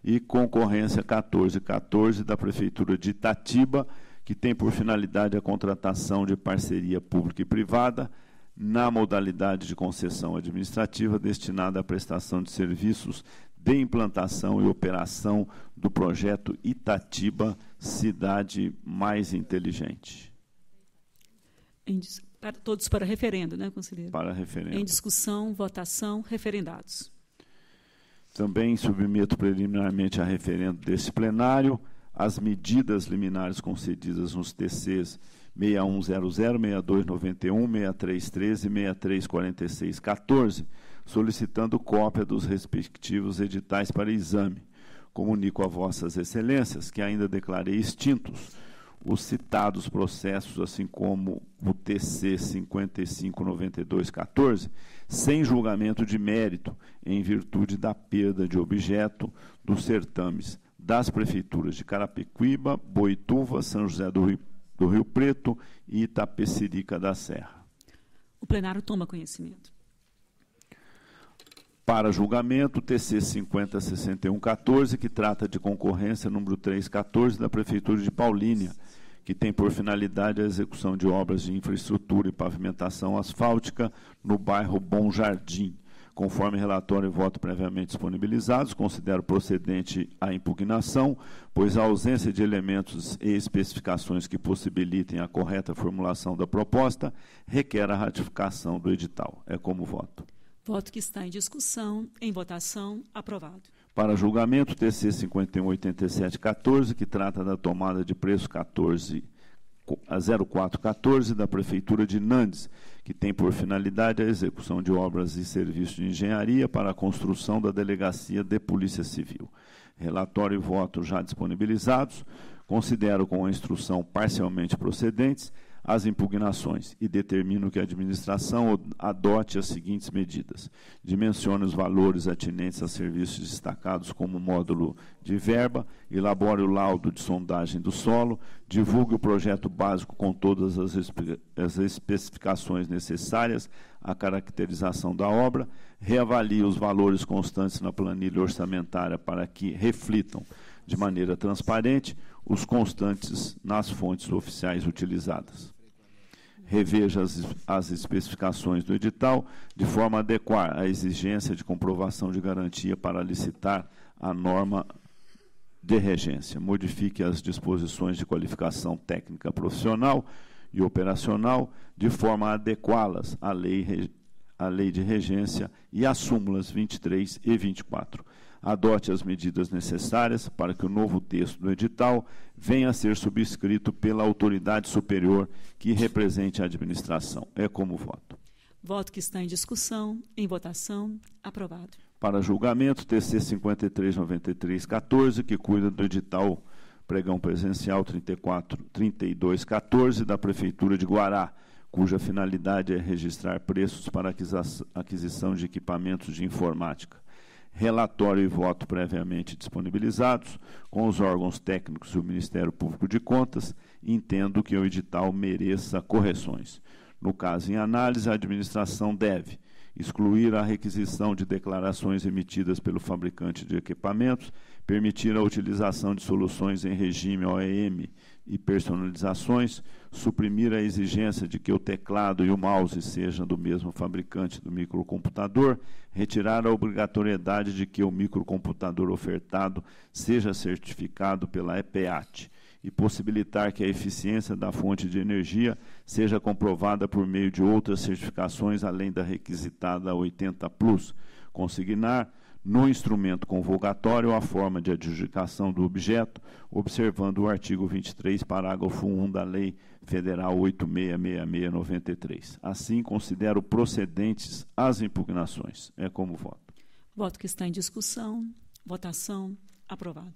e Concorrência 1414 da Prefeitura de Itatiba, que tem por finalidade a contratação de parceria pública e privada na modalidade de concessão administrativa destinada à prestação de serviços de implantação e operação do projeto Itatiba Cidade Mais Inteligente. Para, todos para referendo, né, conselheiro? Para referendo. Em discussão, votação, referendados. Também submeto preliminarmente a referendo deste plenário as medidas liminares concedidas nos TCs 6100, 6291, 6313 e 634614 solicitando cópia dos respectivos editais para exame. Comunico a Vossas Excelências que ainda declarei extintos os citados processos, assim como o TC 559214, sem julgamento de mérito, em virtude da perda de objeto dos certames das prefeituras de Carapicuíba, Boituva, São José do Rio, do Rio Preto e Itapecerica da Serra. O plenário toma conhecimento para julgamento, TC 506114, que trata de concorrência número 314 da Prefeitura de Paulínia, que tem por finalidade a execução de obras de infraestrutura e pavimentação asfáltica no bairro Bom Jardim. Conforme relatório e voto previamente disponibilizados, considero procedente a impugnação, pois a ausência de elementos e especificações que possibilitem a correta formulação da proposta requer a ratificação do edital. É como voto. Voto que está em discussão, em votação, aprovado. Para julgamento, TC 51-87-14, que trata da tomada de preço 14 0414 da Prefeitura de Nandes, que tem por finalidade a execução de obras e serviços de engenharia para a construção da Delegacia de Polícia Civil. Relatório e voto já disponibilizados. Considero com a instrução parcialmente procedentes as impugnações e determino que a administração adote as seguintes medidas: dimensione os valores atinentes a serviços destacados como módulo de verba, elabore o laudo de sondagem do solo, divulgue o projeto básico com todas as, espe as especificações necessárias à caracterização da obra, reavalie os valores constantes na planilha orçamentária para que reflitam de maneira transparente os constantes nas fontes oficiais utilizadas reveja as, as especificações do edital de forma a adequar a exigência de comprovação de garantia para licitar a norma de regência. Modifique as disposições de qualificação técnica profissional e operacional de forma a adequá-las à lei, à lei de regência e às súmulas 23 e 24 adote as medidas necessárias para que o novo texto do edital venha a ser subscrito pela autoridade superior que represente a administração. É como voto. Voto que está em discussão, em votação, aprovado. Para julgamento, TC 539314, que cuida do edital pregão presencial 34 da prefeitura de Guará cuja finalidade é registrar preços para aquisição de equipamentos de informática relatório e voto previamente disponibilizados com os órgãos técnicos e o Ministério Público de Contas, entendo que o edital mereça correções. No caso em análise, a administração deve excluir a requisição de declarações emitidas pelo fabricante de equipamentos, permitir a utilização de soluções em regime OEM e personalizações, suprimir a exigência de que o teclado e o mouse sejam do mesmo fabricante do microcomputador, retirar a obrigatoriedade de que o microcomputador ofertado seja certificado pela EPEAT e possibilitar que a eficiência da fonte de energia seja comprovada por meio de outras certificações além da requisitada 80+, consignar no instrumento convocatório a forma de adjudicação do objeto, observando o artigo 23, parágrafo 1 da Lei Federal 866693. Assim, considero procedentes as impugnações. É como voto. Voto que está em discussão. Votação. Aprovado.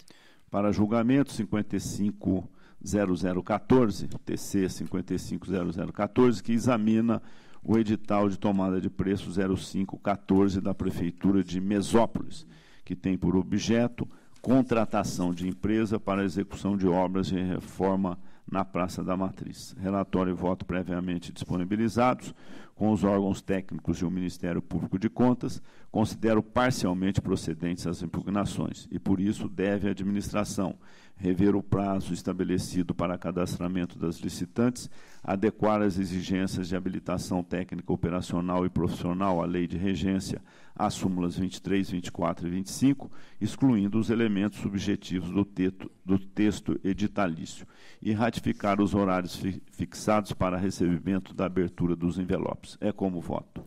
Para julgamento, 550014, TC 550014, que examina o edital de tomada de preço 0514 da Prefeitura de Mesópolis, que tem por objeto contratação de empresa para execução de obras de reforma na Praça da Matriz. Relatório e voto previamente disponibilizados com os órgãos técnicos e o Ministério Público de Contas, considero parcialmente procedentes as impugnações e, por isso, deve a administração, rever o prazo estabelecido para cadastramento das licitantes, adequar as exigências de habilitação técnica operacional e profissional à lei de regência às súmulas 23, 24 e 25, excluindo os elementos subjetivos do, teto, do texto editalício, e ratificar os horários fi fixados para recebimento da abertura dos envelopes. É como voto.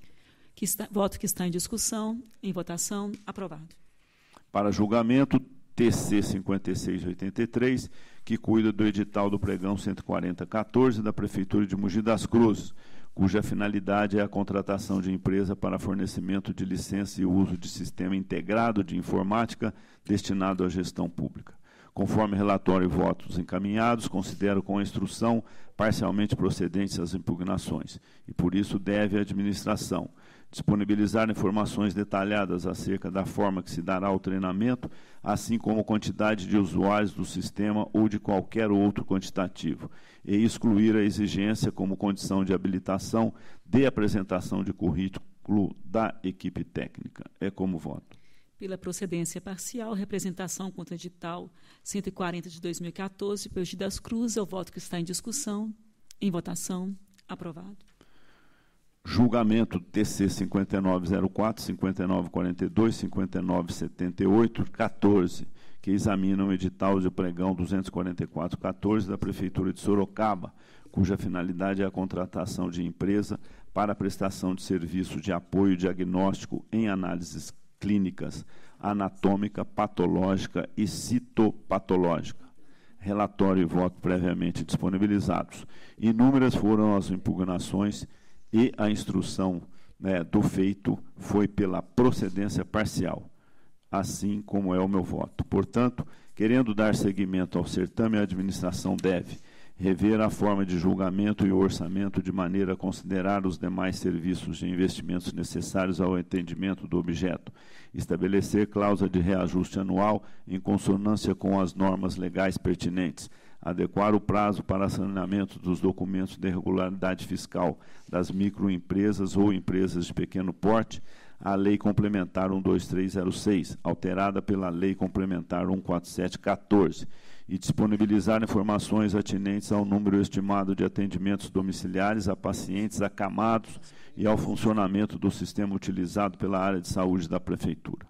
Que está, voto que está em discussão, em votação, aprovado. Para julgamento, TC 5683, que cuida do edital do pregão 14014 da Prefeitura de Mogi das Cruzes, cuja finalidade é a contratação de empresa para fornecimento de licença e uso de sistema integrado de informática destinado à gestão pública. Conforme relatório e votos encaminhados, considero com a instrução parcialmente procedentes as impugnações e, por isso, deve a administração disponibilizar informações detalhadas acerca da forma que se dará o treinamento, assim como quantidade de usuários do sistema ou de qualquer outro quantitativo, e excluir a exigência como condição de habilitação de apresentação de currículo da equipe técnica. É como voto. Pela procedência parcial, representação contra edital 140 de 2014, pelo das Cruz, é o voto que está em discussão. Em votação, aprovado julgamento TC 5904, 5942, 5978, 14, que examinam o edital de pregão 24414 da Prefeitura de Sorocaba, cuja finalidade é a contratação de empresa para prestação de serviço de apoio diagnóstico em análises clínicas anatômica, patológica e citopatológica. Relatório e voto previamente disponibilizados. Inúmeras foram as impugnações e a instrução né, do feito foi pela procedência parcial, assim como é o meu voto. Portanto, querendo dar seguimento ao certame, a administração deve rever a forma de julgamento e orçamento de maneira a considerar os demais serviços de investimentos necessários ao entendimento do objeto, estabelecer cláusula de reajuste anual em consonância com as normas legais pertinentes, adequar o prazo para saneamento dos documentos de regularidade fiscal das microempresas ou empresas de pequeno porte à Lei Complementar 12306, alterada pela Lei Complementar 14714, e disponibilizar informações atinentes ao número estimado de atendimentos domiciliares a pacientes acamados e ao funcionamento do sistema utilizado pela área de saúde da Prefeitura.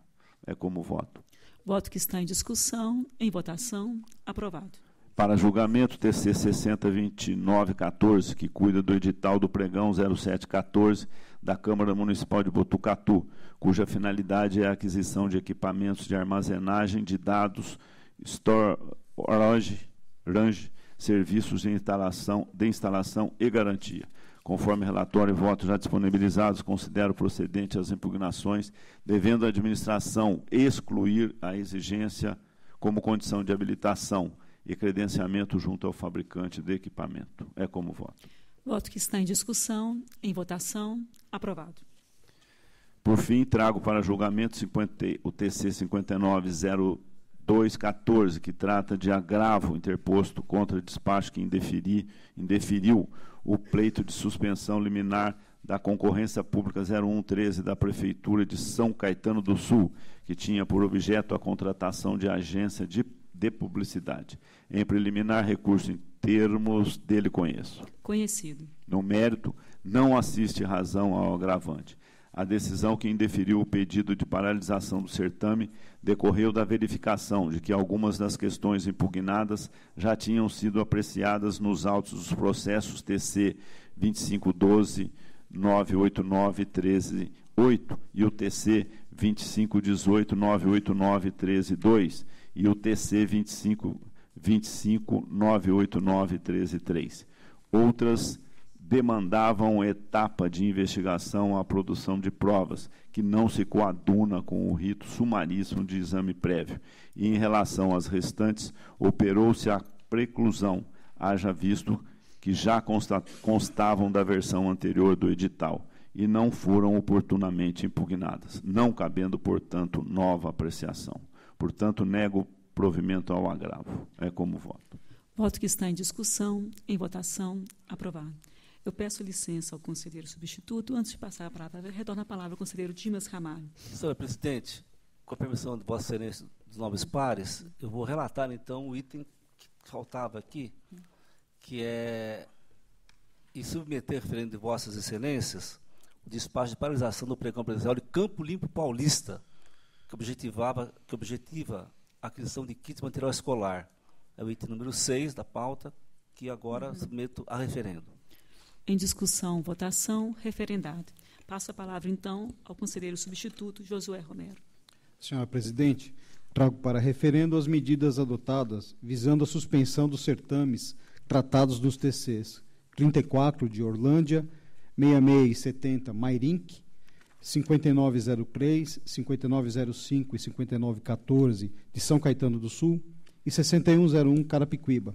É como voto. Voto que está em discussão, em votação, aprovado para julgamento TC 602914, que cuida do edital do pregão 0714 da Câmara Municipal de Botucatu, cuja finalidade é a aquisição de equipamentos de armazenagem de dados, storage, range, serviços de instalação, de instalação e garantia. Conforme relatório e votos já disponibilizados, considero procedente as impugnações, devendo a administração excluir a exigência como condição de habilitação e credenciamento junto ao fabricante de equipamento. É como voto. Voto que está em discussão, em votação, aprovado. Por fim, trago para julgamento 50, o TC 590214, que trata de agravo interposto contra despacho que indeferi, indeferiu o pleito de suspensão liminar da concorrência pública 0113 da Prefeitura de São Caetano do Sul, que tinha por objeto a contratação de agência de de publicidade. Em preliminar recurso em termos dele conheço. Conhecido. No mérito, não assiste razão ao agravante. A decisão que indeferiu o pedido de paralisação do certame decorreu da verificação de que algumas das questões impugnadas já tinham sido apreciadas nos autos dos processos TC 2512, 989, 13, 8 e o TC 2518, 989, 13, 2 e o TC 25, 25 Outras demandavam etapa de investigação à produção de provas, que não se coaduna com o rito sumaríssimo de exame prévio. E em relação às restantes, operou-se a preclusão, haja visto que já constavam da versão anterior do edital e não foram oportunamente impugnadas, não cabendo, portanto, nova apreciação. Portanto, nego provimento ao agravo. É como voto. Voto que está em discussão, em votação, aprovado. Eu peço licença ao conselheiro substituto. Antes de passar a palavra, retorno a palavra ao conselheiro Dimas Ramalho. Senhora presidente, com a permissão de Vossa Excelência dos Novos Pares, eu vou relatar então o item que faltava aqui, que é e submeter referendo de Vossas Excelências o despacho de paralisação do pregão presidencial de Campo Limpo Paulista, que, objetivava, que objetiva a aquisição de kits material escolar. É o item número 6 da pauta, que agora uhum. submeto a referendo. Em discussão, votação, referendado. Passo a palavra, então, ao conselheiro substituto, Josué Romero. Senhora presidente, trago para referendo as medidas adotadas visando a suspensão dos certames tratados dos TCs 34 de Orlândia, 66 e 70 5903, 5905 e 5914 de São Caetano do Sul e 6101 Carapicuíba.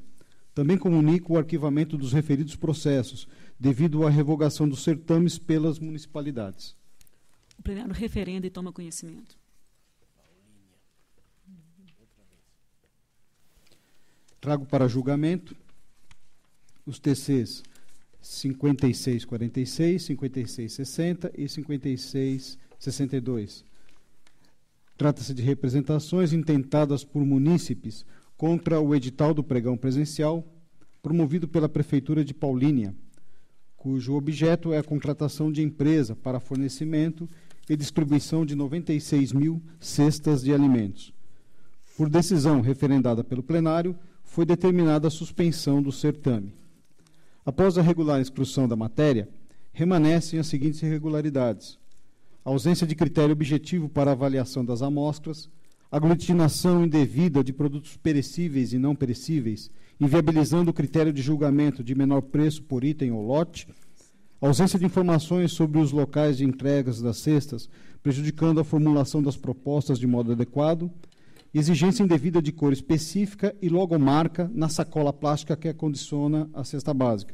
Também comunico o arquivamento dos referidos processos, devido à revogação dos certames pelas municipalidades. O plenário referenda e toma conhecimento. Trago para julgamento os TCs 5646, 5660 e 5662. Trata-se de representações intentadas por munícipes contra o edital do pregão presencial, promovido pela Prefeitura de Paulínia, cujo objeto é a contratação de empresa para fornecimento e distribuição de 96 mil cestas de alimentos. Por decisão referendada pelo plenário, foi determinada a suspensão do certame. Após a regular instrução da matéria, remanescem as seguintes irregularidades: ausência de critério objetivo para avaliação das amostras, aglutinação indevida de produtos perecíveis e não perecíveis, inviabilizando o critério de julgamento de menor preço por item ou lote, ausência de informações sobre os locais de entregas das cestas, prejudicando a formulação das propostas de modo adequado, exigência indevida de cor específica e logomarca na sacola plástica que acondiciona a cesta básica.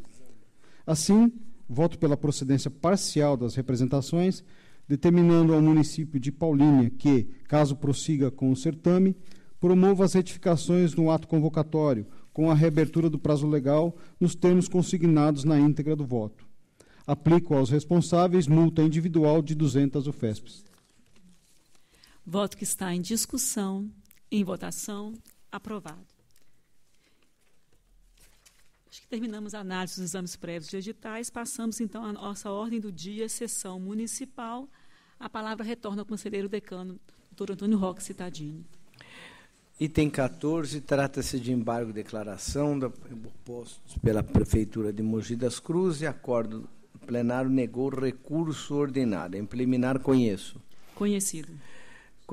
Assim, voto pela procedência parcial das representações, determinando ao município de Paulínia que, caso prossiga com o certame, promova as retificações no ato convocatório, com a reabertura do prazo legal nos termos consignados na íntegra do voto. Aplico aos responsáveis multa individual de 200 UFESPs. Voto que está em discussão. Em votação. Aprovado. Acho que terminamos a análise dos exames prévios digitais. Passamos, então, à nossa ordem do dia, sessão municipal. A palavra retorna ao conselheiro decano, doutor Antônio Roque Citadini. Item 14, trata-se de embargo de declaração da, postos pela Prefeitura de Mogi das Cruzes. Acordo plenário negou recurso ordinário. Em preliminar, conheço. Conhecido.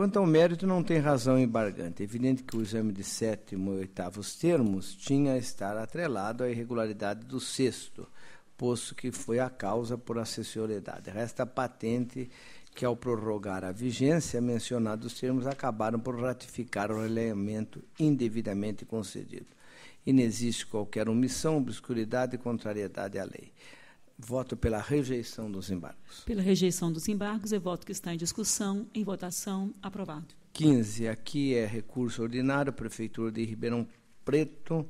Quanto ao mérito, não tem razão embargante. É evidente que o exame de sétimo e oitavos termos tinha a estar atrelado à irregularidade do sexto, posto que foi a causa por assessoriedade. Resta patente que, ao prorrogar a vigência, mencionados termos acabaram por ratificar o elemento indevidamente concedido. E não existe qualquer omissão, obscuridade e contrariedade à lei. Voto pela rejeição dos embargos. Pela rejeição dos embargos, é voto que está em discussão, em votação, aprovado. 15. Aqui é recurso ordinário, Prefeitura de Ribeirão Preto,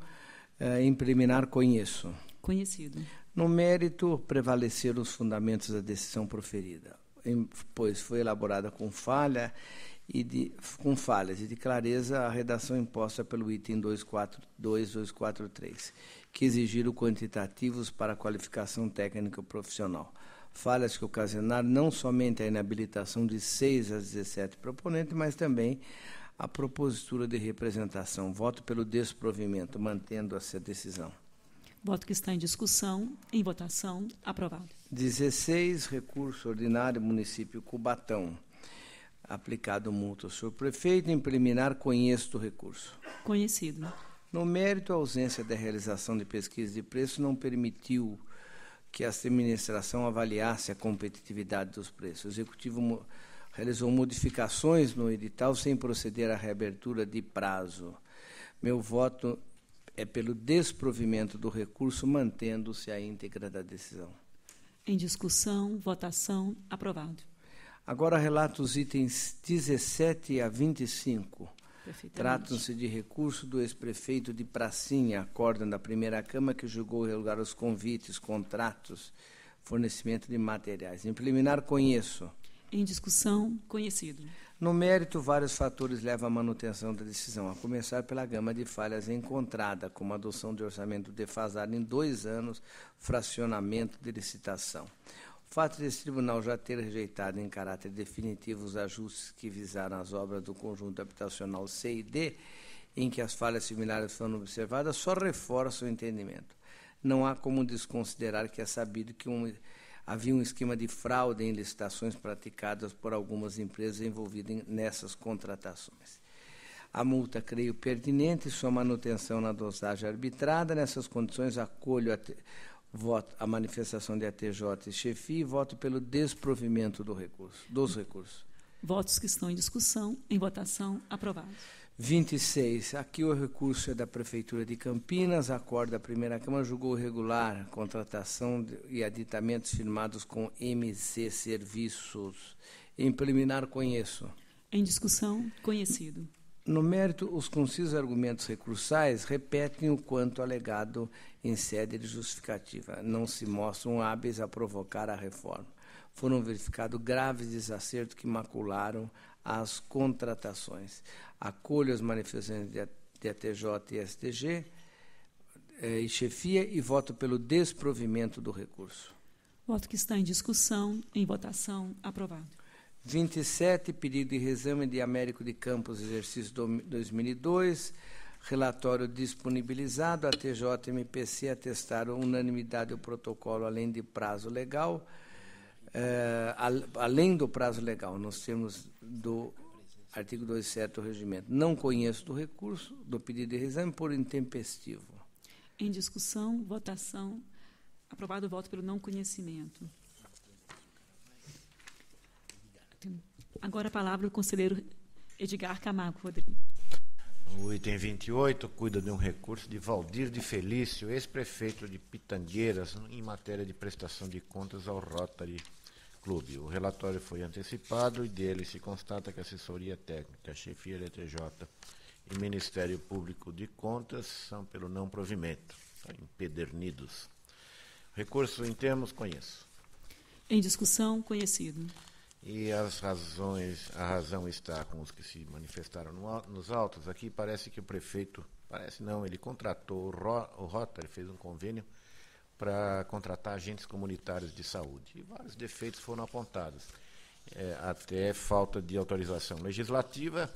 eh, em preliminar conheço. Conhecido. No mérito, prevaleceram os fundamentos da decisão proferida, em, pois foi elaborada com falha e de, com falhas e de clareza a redação imposta pelo item 242, 243 que exigiram quantitativos para qualificação técnica profissional. Falhas que ocasionaram não somente a inabilitação de 6 a 17 proponentes, mas também a propositura de representação. Voto pelo desprovimento, mantendo essa decisão. Voto que está em discussão, em votação, aprovado. 16, recurso ordinário, município Cubatão. Aplicado multa ao senhor prefeito, em preliminar, conheço do recurso. Conhecido. No mérito, a ausência da realização de pesquisa de preço não permitiu que a administração avaliasse a competitividade dos preços. O executivo realizou modificações no edital sem proceder à reabertura de prazo. Meu voto é pelo desprovimento do recurso, mantendo-se a íntegra da decisão. Em discussão, votação, aprovado. Agora relato os itens 17 a 25. Tratam-se de recurso do ex-prefeito de Pracinha, acórdão da primeira Câmara, que julgou relugar os convites, contratos, fornecimento de materiais. Em preliminar, conheço. Em discussão, conhecido. No mérito, vários fatores levam à manutenção da decisão, a começar pela gama de falhas encontrada, como adoção de orçamento defasado em dois anos, fracionamento de licitação. O fato desse tribunal já ter rejeitado em caráter definitivo os ajustes que visaram as obras do conjunto habitacional C e D, em que as falhas similares foram observadas, só reforça o entendimento. Não há como desconsiderar que é sabido que um, havia um esquema de fraude em licitações praticadas por algumas empresas envolvidas nessas contratações. A multa creio pertinente e sua manutenção na dosagem arbitrada. Nessas condições, acolho voto a manifestação de ATJ e chefi e voto pelo desprovimento do recurso, dos recursos. Votos que estão em discussão, em votação, aprovados. 26. Aqui o recurso é da Prefeitura de Campinas. Acorda a primeira Câmara julgou regular contratação e aditamentos firmados com MC Serviços. Em preliminar, conheço. Em discussão, conhecido. No mérito, os concisos argumentos recursais repetem o quanto alegado em sede de justificativa. Não se mostram hábeis a provocar a reforma. Foram verificados graves desacertos que macularam as contratações. Acolho as manifestações de ATJ e STG eh, e chefia e voto pelo desprovimento do recurso. Voto que está em discussão, em votação, aprovado. 27, pedido de exame de Américo de Campos, exercício 2002. Relatório disponibilizado, a TJMPC atestaram unanimidade o protocolo além de prazo legal, eh, além do prazo legal, nos termos do artigo 27 do regimento. Não conheço do recurso do pedido de exame por intempestivo. Em discussão, votação. Aprovado o voto pelo não conhecimento. Agora a palavra o conselheiro Edgar Camargo Rodrigues. O item 28 cuida de um recurso de Valdir de Felício, ex-prefeito de Pitangueiras, em matéria de prestação de contas ao Rotary Clube. O relatório foi antecipado e dele se constata que a assessoria técnica, a chefia da TJ e Ministério Público de Contas são pelo não provimento, tá? empedernidos. Recurso em termos, conheço. Em discussão, conhecido. E as razões, a razão está com os que se manifestaram no, nos autos. Aqui parece que o prefeito, parece não, ele contratou o, Rota ele fez um convênio para contratar agentes comunitários de saúde. E vários defeitos foram apontados. É, até falta de autorização legislativa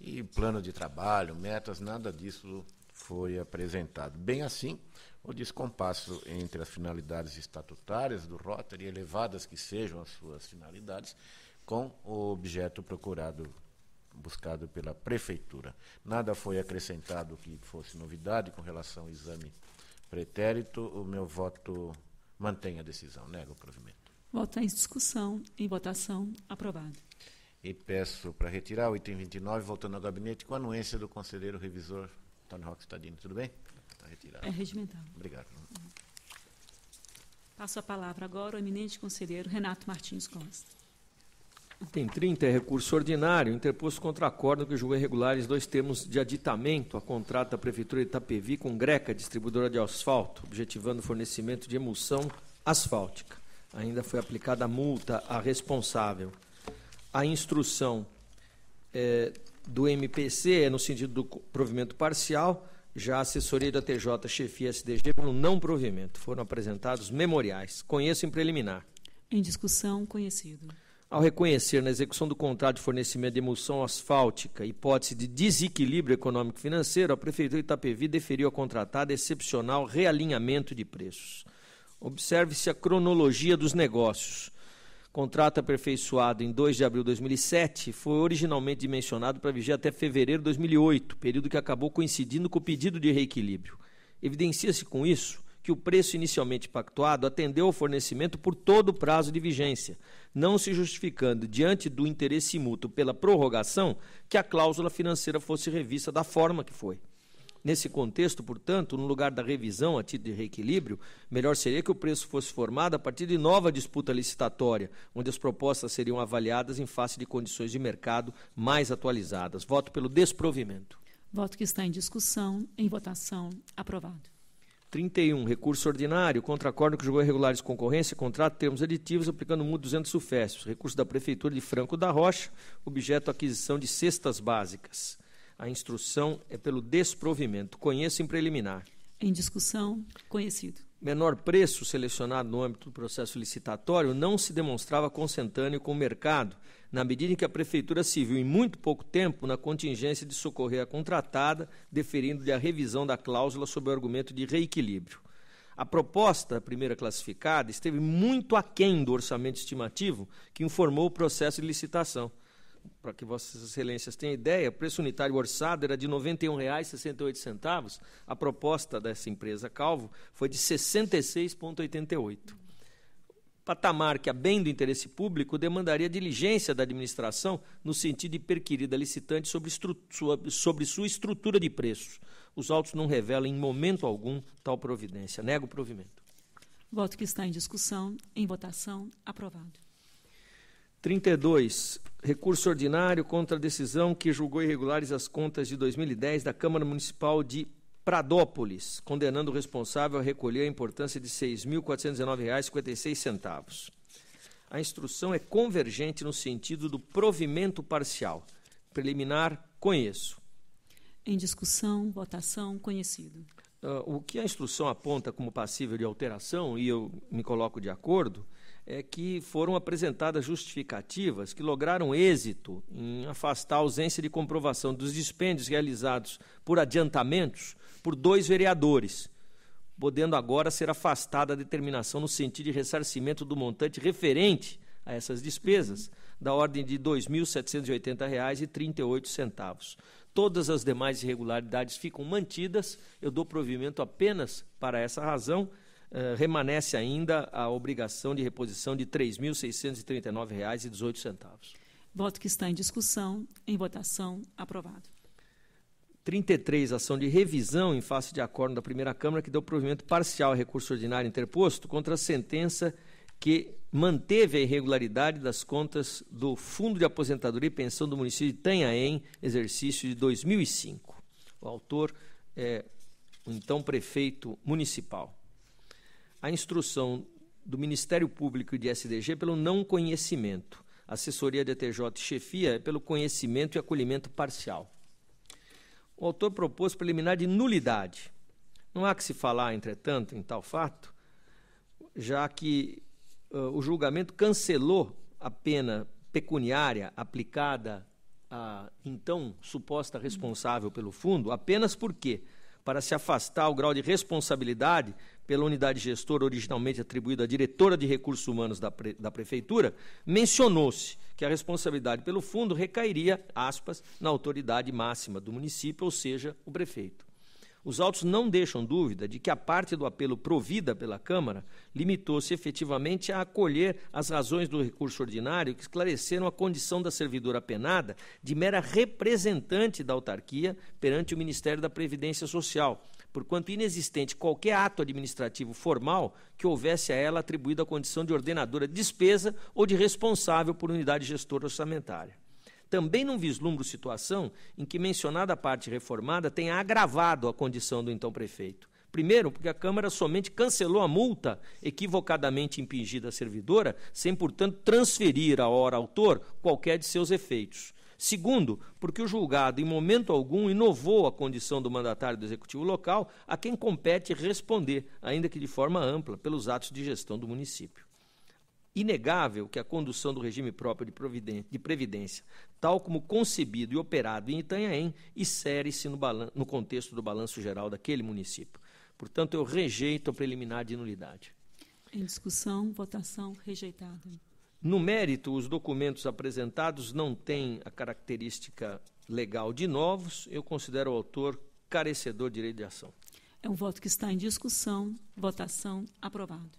e plano de trabalho, metas, nada disso foi apresentado. Bem assim, o descompasso entre as finalidades estatutárias do Rotary, elevadas que sejam as suas finalidades, com o objeto procurado, buscado pela Prefeitura. Nada foi acrescentado que fosse novidade com relação ao exame pretérito. O meu voto mantém a decisão. Nego o provimento. Voto em discussão. Em votação, aprovado. E peço para retirar o item 29, voltando ao gabinete, com a anuência do conselheiro revisor Tony Roque Stadino. Tudo bem? É regimental. Obrigado. Passo a palavra agora ao eminente conselheiro Renato Martins Costa. Item 30 é recurso ordinário interposto contra acordo que julga irregulares dois termos de aditamento a contrato da Prefeitura de Itapevi com Greca, distribuidora de asfalto, objetivando fornecimento de emulsão asfáltica. Ainda foi aplicada a multa à responsável. A instrução é, do MPC é no sentido do provimento parcial já a assessoria da TJ, chefia SDG, pelo não provimento. Foram apresentados memoriais. Conheço em preliminar. Em discussão, conhecido. Ao reconhecer na execução do contrato de fornecimento de emulsão asfáltica hipótese de desequilíbrio econômico-financeiro, a Prefeitura de Itapevi deferiu a contratada excepcional realinhamento de preços. Observe-se a cronologia dos negócios contrato aperfeiçoado em 2 de abril de 2007 foi originalmente dimensionado para vigiar até fevereiro de 2008, período que acabou coincidindo com o pedido de reequilíbrio. Evidencia-se com isso que o preço inicialmente pactuado atendeu ao fornecimento por todo o prazo de vigência, não se justificando, diante do interesse mútuo pela prorrogação, que a cláusula financeira fosse revista da forma que foi. Nesse contexto, portanto, no lugar da revisão a título de reequilíbrio, melhor seria que o preço fosse formado a partir de nova disputa licitatória, onde as propostas seriam avaliadas em face de condições de mercado mais atualizadas. Voto pelo desprovimento. Voto que está em discussão, em votação, aprovado. 31, recurso ordinário contra acordo que julgou irregulares concorrência e contrato termos aditivos aplicando MUD 200 sufésticos. Recurso da Prefeitura de Franco da Rocha, objeto aquisição de cestas básicas. A instrução é pelo desprovimento. Conheço em preliminar. Em discussão, conhecido. Menor preço selecionado no âmbito do processo licitatório não se demonstrava consentâneo com o mercado, na medida em que a Prefeitura se viu em muito pouco tempo na contingência de socorrer a contratada, deferindo-lhe a revisão da cláusula sob o argumento de reequilíbrio. A proposta primeira classificada esteve muito aquém do orçamento estimativo que informou o processo de licitação para que Vossas Excelências tenham ideia, o preço unitário orçado era de R$ 91,68. A proposta dessa empresa Calvo foi de 66,88. Patamar que, a bem do interesse público, demandaria diligência da administração no sentido de perquirir da licitante sobre, sua, sobre sua estrutura de preços. Os autos não revelam em momento algum tal providência. Nego o provimento. Voto que está em discussão, em votação, aprovado. 32 recurso ordinário contra a decisão que julgou irregulares as contas de 2010 da Câmara Municipal de Pradópolis, condenando o responsável a recolher a importância de R$ 6.419,56. A instrução é convergente no sentido do provimento parcial. Preliminar, conheço. Em discussão, votação, conhecido. Uh, o que a instrução aponta como passível de alteração, e eu me coloco de acordo, é que foram apresentadas justificativas que lograram êxito em afastar a ausência de comprovação dos dispêndios realizados por adiantamentos por dois vereadores, podendo agora ser afastada a determinação no sentido de ressarcimento do montante referente a essas despesas, da ordem de R$ 2.780,38. Todas as demais irregularidades ficam mantidas, eu dou provimento apenas para essa razão eh, remanece ainda a obrigação de reposição de R$ 3.639,18. Voto que está em discussão, em votação, aprovado. 33, ação de revisão em face de acordo da primeira Câmara que deu provimento parcial ao recurso ordinário interposto contra a sentença que manteve a irregularidade das contas do Fundo de Aposentadoria e Pensão do município de Tanhaém, exercício de 2005. O autor é o então prefeito municipal a instrução do Ministério Público e de SDG pelo não conhecimento. A assessoria da TJ e chefia é pelo conhecimento e acolhimento parcial. O autor propôs preliminar de nulidade. Não há que se falar, entretanto, em tal fato, já que uh, o julgamento cancelou a pena pecuniária aplicada à então suposta responsável pelo fundo, apenas porque para se afastar o grau de responsabilidade pela unidade gestora originalmente atribuída à diretora de recursos humanos da, pre, da prefeitura, mencionou-se que a responsabilidade pelo fundo recairia, aspas, na autoridade máxima do município, ou seja, o prefeito. Os autos não deixam dúvida de que a parte do apelo provida pela Câmara limitou-se efetivamente a acolher as razões do recurso ordinário que esclareceram a condição da servidora penada de mera representante da autarquia perante o Ministério da Previdência Social, porquanto inexistente qualquer ato administrativo formal que houvesse a ela atribuído a condição de ordenadora de despesa ou de responsável por unidade gestora orçamentária também não vislumbro situação em que mencionada parte reformada tenha agravado a condição do então prefeito. Primeiro, porque a Câmara somente cancelou a multa equivocadamente impingida à servidora, sem, portanto, transferir à hora autor qualquer de seus efeitos. Segundo, porque o julgado, em momento algum, inovou a condição do mandatário do executivo local a quem compete responder, ainda que de forma ampla, pelos atos de gestão do município inegável que a condução do regime próprio de, previdência, tal como concebido e operado em Itanhaém, insere-se no, no contexto do balanço geral daquele município. Portanto, eu rejeito a preliminar de nulidade. Em discussão, votação rejeitada. No mérito, os documentos apresentados não têm a característica legal de novos. Eu considero o autor carecedor de direito de ação. É um voto que está em discussão. Votação aprovado.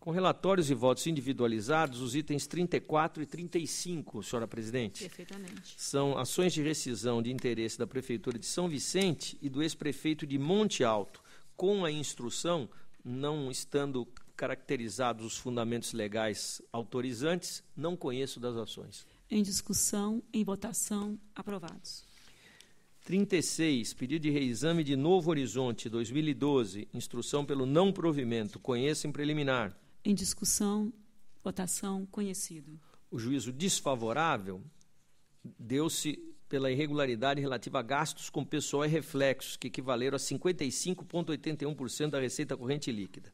Com relatórios e votos individualizados, os itens 34 e 35, senhora presidente. Perfeitamente. São ações de rescisão de interesse da Prefeitura de São Vicente e do ex-prefeito de Monte Alto, com a instrução, não estando caracterizados os fundamentos legais autorizantes, não conheço das ações. Em discussão, em votação, aprovados. 36, pedido de reexame de Novo Horizonte 2012, instrução pelo não provimento, conheço em preliminar. Em discussão, votação, conhecido. O juízo desfavorável deu-se pela irregularidade relativa a gastos com pessoal e reflexos, que equivaleram a 55,81% da receita corrente líquida.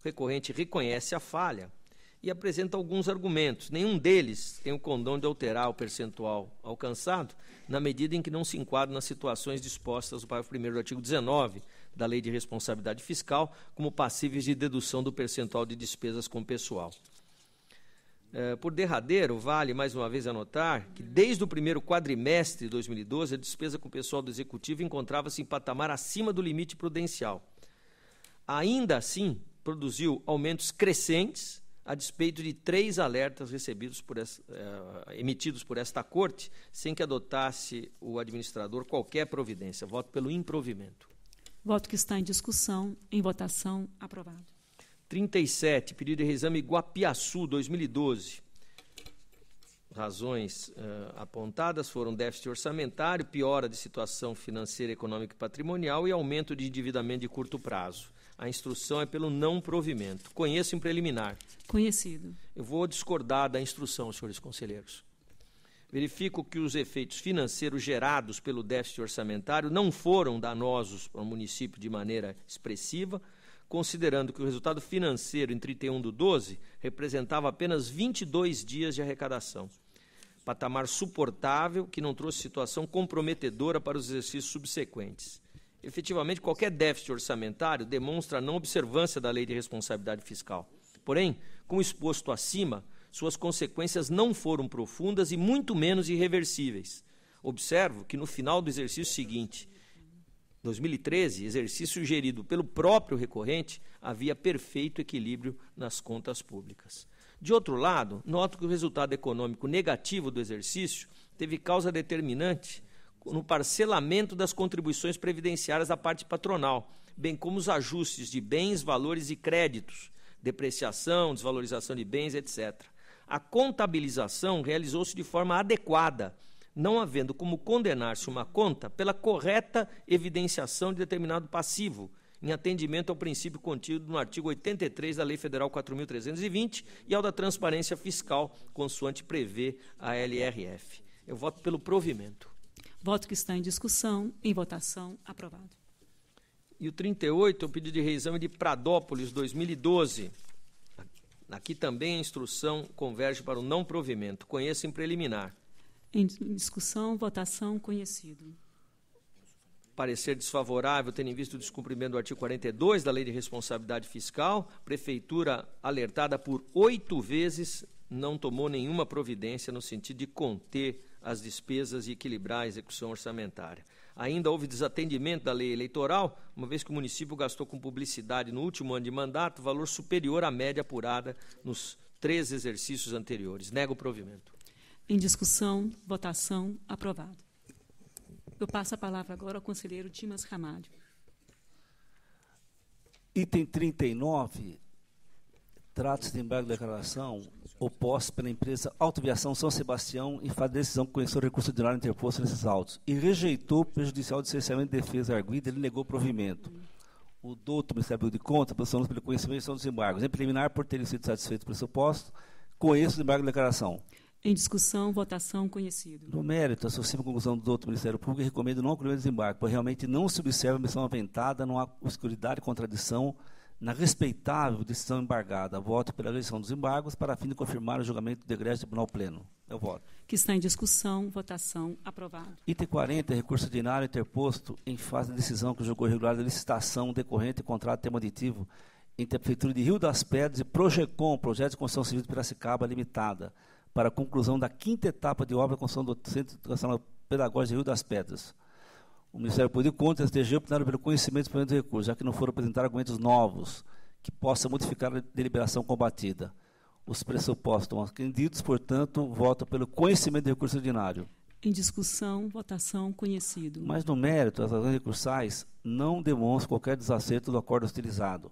O recorrente reconhece a falha e apresenta alguns argumentos. Nenhum deles tem o condão de alterar o percentual alcançado, na medida em que não se enquadra nas situações dispostas no parágrafo 1 do artigo 19 da Lei de Responsabilidade Fiscal como passíveis de dedução do percentual de despesas com pessoal. É, por derradeiro, vale mais uma vez anotar que desde o primeiro quadrimestre de 2012, a despesa com pessoal do Executivo encontrava-se em patamar acima do limite prudencial. Ainda assim, produziu aumentos crescentes a despeito de três alertas recebidos por essa, é, emitidos por esta corte, sem que adotasse o administrador qualquer providência. Voto pelo improvimento. Voto que está em discussão, em votação, aprovado. 37, pedido de reexame Guapiaçu, 2012. Razões uh, apontadas foram déficit orçamentário, piora de situação financeira, econômica e patrimonial e aumento de endividamento de curto prazo. A instrução é pelo não provimento. Conheço em preliminar. Conhecido. Eu vou discordar da instrução, senhores conselheiros verifico que os efeitos financeiros gerados pelo déficit orçamentário não foram danosos para o município de maneira expressiva, considerando que o resultado financeiro em 31 do 12 representava apenas 22 dias de arrecadação. Patamar suportável que não trouxe situação comprometedora para os exercícios subsequentes. Efetivamente, qualquer déficit orçamentário demonstra a não observância da lei de responsabilidade fiscal. Porém, como exposto acima, suas consequências não foram profundas e muito menos irreversíveis. Observo que no final do exercício seguinte, 2013, exercício gerido pelo próprio recorrente, havia perfeito equilíbrio nas contas públicas. De outro lado, noto que o resultado econômico negativo do exercício teve causa determinante no parcelamento das contribuições previdenciárias da parte patronal, bem como os ajustes de bens, valores e créditos, depreciação, desvalorização de bens, etc a contabilização realizou-se de forma adequada, não havendo como condenar-se uma conta pela correta evidenciação de determinado passivo, em atendimento ao princípio contido no artigo 83 da Lei Federal 4.320 e ao da transparência fiscal, consoante prevê a LRF. Eu voto pelo provimento. Voto que está em discussão, em votação, aprovado. E o 38 é o pedido de reexame de Pradópolis, 2012. Aqui também a instrução converge para o não provimento. Conheço em preliminar. Em discussão, votação, conhecido. Parecer desfavorável, tendo em vista o descumprimento do artigo 42 da Lei de Responsabilidade Fiscal, Prefeitura alertada por oito vezes não tomou nenhuma providência no sentido de conter as despesas e equilibrar a execução orçamentária. Ainda houve desatendimento da lei eleitoral, uma vez que o município gastou com publicidade no último ano de mandato valor superior à média apurada nos três exercícios anteriores. Nego o provimento. Em discussão, votação, aprovado. Eu passo a palavra agora ao conselheiro Dimas Ramalho. Item 39 trata-se de embargo de declaração oposto pela empresa Autoviação São Sebastião em fase de decisão que conheceu o recurso ordinário interposto nesses autos e rejeitou o prejudicial de cerceamento de defesa arguida ele negou provimento. O doutor Ministério Público de Contas, posicionou pelo conhecimento são dos embargos. Em preliminar, por terem sido satisfeitos o pressuposto, conheço o embargo de declaração. Em discussão, votação, conhecido. No mérito, associo a conclusão do outro Ministério Público e recomendo não acolher o desembarque, pois realmente não se observa a missão aventada, não há obscuridade, e contradição, na respeitável decisão embargada, voto pela eleição dos embargos para fim de confirmar o julgamento do decreto do Tribunal Pleno. Eu voto. Que está em discussão, votação, aprovada. Item 40, é recurso ordinário interposto em fase de decisão que julgou regular da licitação decorrente do contrato tema aditivo entre a Prefeitura de Rio das Pedras e Projecom, Projeto de Construção Civil de Piracicaba Limitada, para a conclusão da quinta etapa de obra de construção do Centro Educacional Pedagógico de Rio das Pedras. O Ministério Público contra a STG optaram pelo conhecimento do recurso, de recursos, já que não foram apresentar argumentos novos que possam modificar a deliberação combatida. Os pressupostos atendidos, portanto, votam pelo conhecimento do recurso ordinário. Em discussão, votação, conhecido. Mas, no mérito, as razões recursais não demonstram qualquer desacerto do acordo utilizado.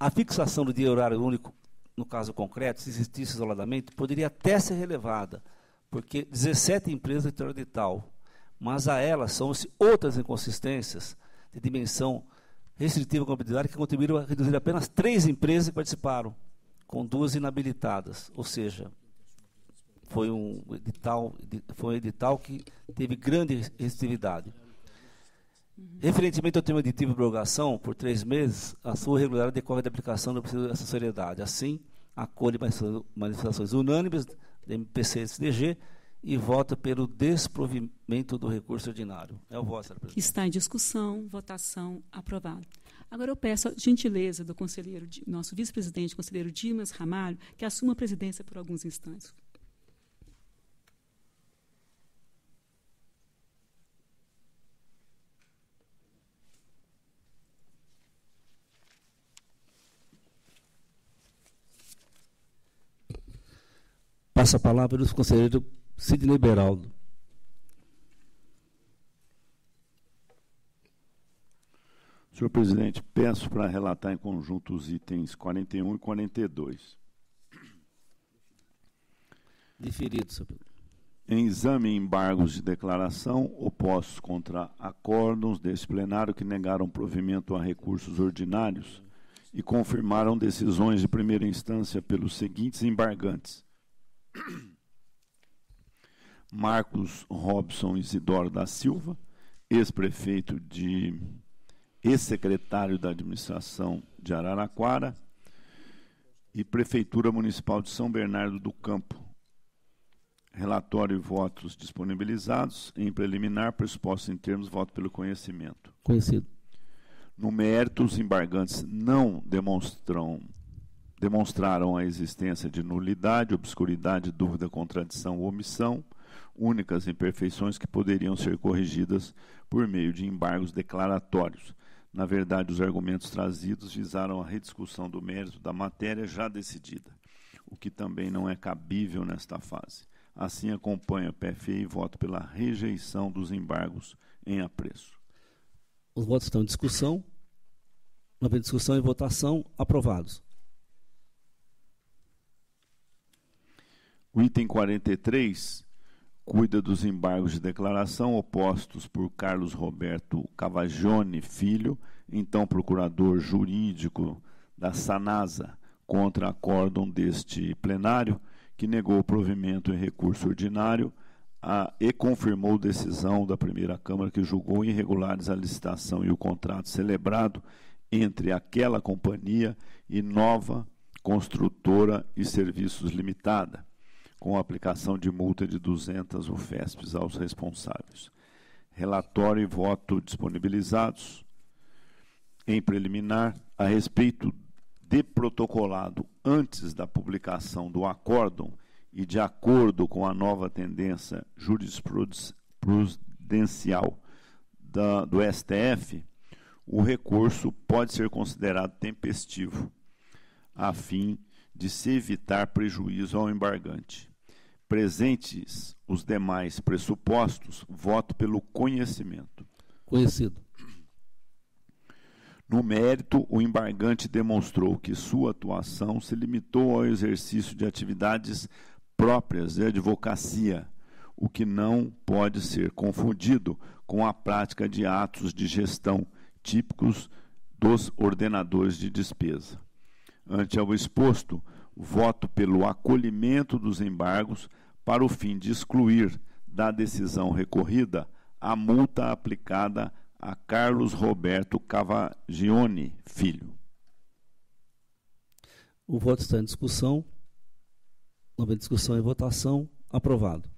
A fixação do dia e horário único, no caso concreto, se existisse isoladamente, poderia até ser relevada, porque 17 empresas de edital mas a elas são-se outras inconsistências de dimensão restritiva competitiva que contribuíram a reduzir apenas três empresas que participaram, com duas inabilitadas. Ou seja, foi um edital, foi um edital que teve grande restritividade. Uhum. Referentemente ao tema de tipo de prorrogação, por três meses, a sua regularidade decorre da aplicação do princípio da solidariedade. Assim, acolhe manifestações unânimes da MPC e SDG, e vota pelo desprovimento do recurso ordinário. É o voto, senhora presidente. Está em discussão, votação, aprovada. Agora eu peço a gentileza do conselheiro, nosso vice-presidente, conselheiro Dimas Ramalho, que assuma a presidência por alguns instantes. Passa a palavra ao conselheiro Sidney Beraldo. Senhor presidente, peço para relatar em conjunto os itens 41 e 42. Deferido, senhor presidente. Em exame embargos de declaração opostos contra acordos desse plenário que negaram provimento a recursos ordinários e confirmaram decisões de primeira instância pelos seguintes embargantes. Marcos Robson Isidoro da Silva, ex-prefeito de ex-secretário da administração de Araraquara e Prefeitura Municipal de São Bernardo do Campo. Relatório e votos disponibilizados. Em preliminar, pressuposto em termos, voto pelo conhecimento. Conhecido. No mérito, os embargantes não demonstram, demonstraram a existência de nulidade, obscuridade, dúvida, contradição ou omissão únicas imperfeições que poderiam ser corrigidas por meio de embargos declaratórios. Na verdade, os argumentos trazidos visaram a rediscussão do mérito da matéria já decidida, o que também não é cabível nesta fase. Assim, acompanho a PFE e voto pela rejeição dos embargos em apreço. Os votos estão em discussão. Não havendo discussão e votação, aprovados. O item 43 cuida dos embargos de declaração opostos por Carlos Roberto Cavagione Filho, então procurador jurídico da Sanasa, contra acórdão deste plenário, que negou o provimento em recurso ordinário a, e confirmou decisão da primeira Câmara que julgou irregulares a licitação e o contrato celebrado entre aquela companhia e nova construtora e serviços limitada com a aplicação de multa de 200 UFESPs aos responsáveis. Relatório e voto disponibilizados em preliminar a respeito de protocolado antes da publicação do acórdão e de acordo com a nova tendência jurisprudencial da, do STF, o recurso pode ser considerado tempestivo, a fim de se evitar prejuízo ao embargante. Presentes os demais pressupostos, voto pelo conhecimento. Conhecido. No mérito, o embargante demonstrou que sua atuação se limitou ao exercício de atividades próprias de advocacia, o que não pode ser confundido com a prática de atos de gestão típicos dos ordenadores de despesa. Ante ao exposto, voto pelo acolhimento dos embargos para o fim de excluir da decisão recorrida a multa aplicada a Carlos Roberto Cavagione Filho. O voto está em discussão. Nova discussão e votação. Aprovado.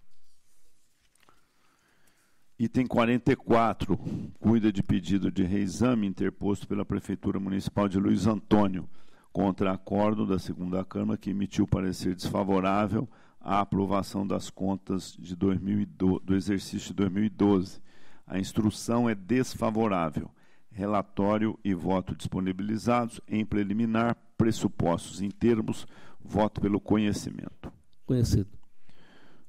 Item 44, cuida de pedido de reexame interposto pela Prefeitura Municipal de Luiz Antônio contra acordo da segunda Câmara que emitiu parecer desfavorável à aprovação das contas de 2012, do exercício de 2012. A instrução é desfavorável. Relatório e voto disponibilizados em preliminar, pressupostos em termos, voto pelo conhecimento. Conhecido.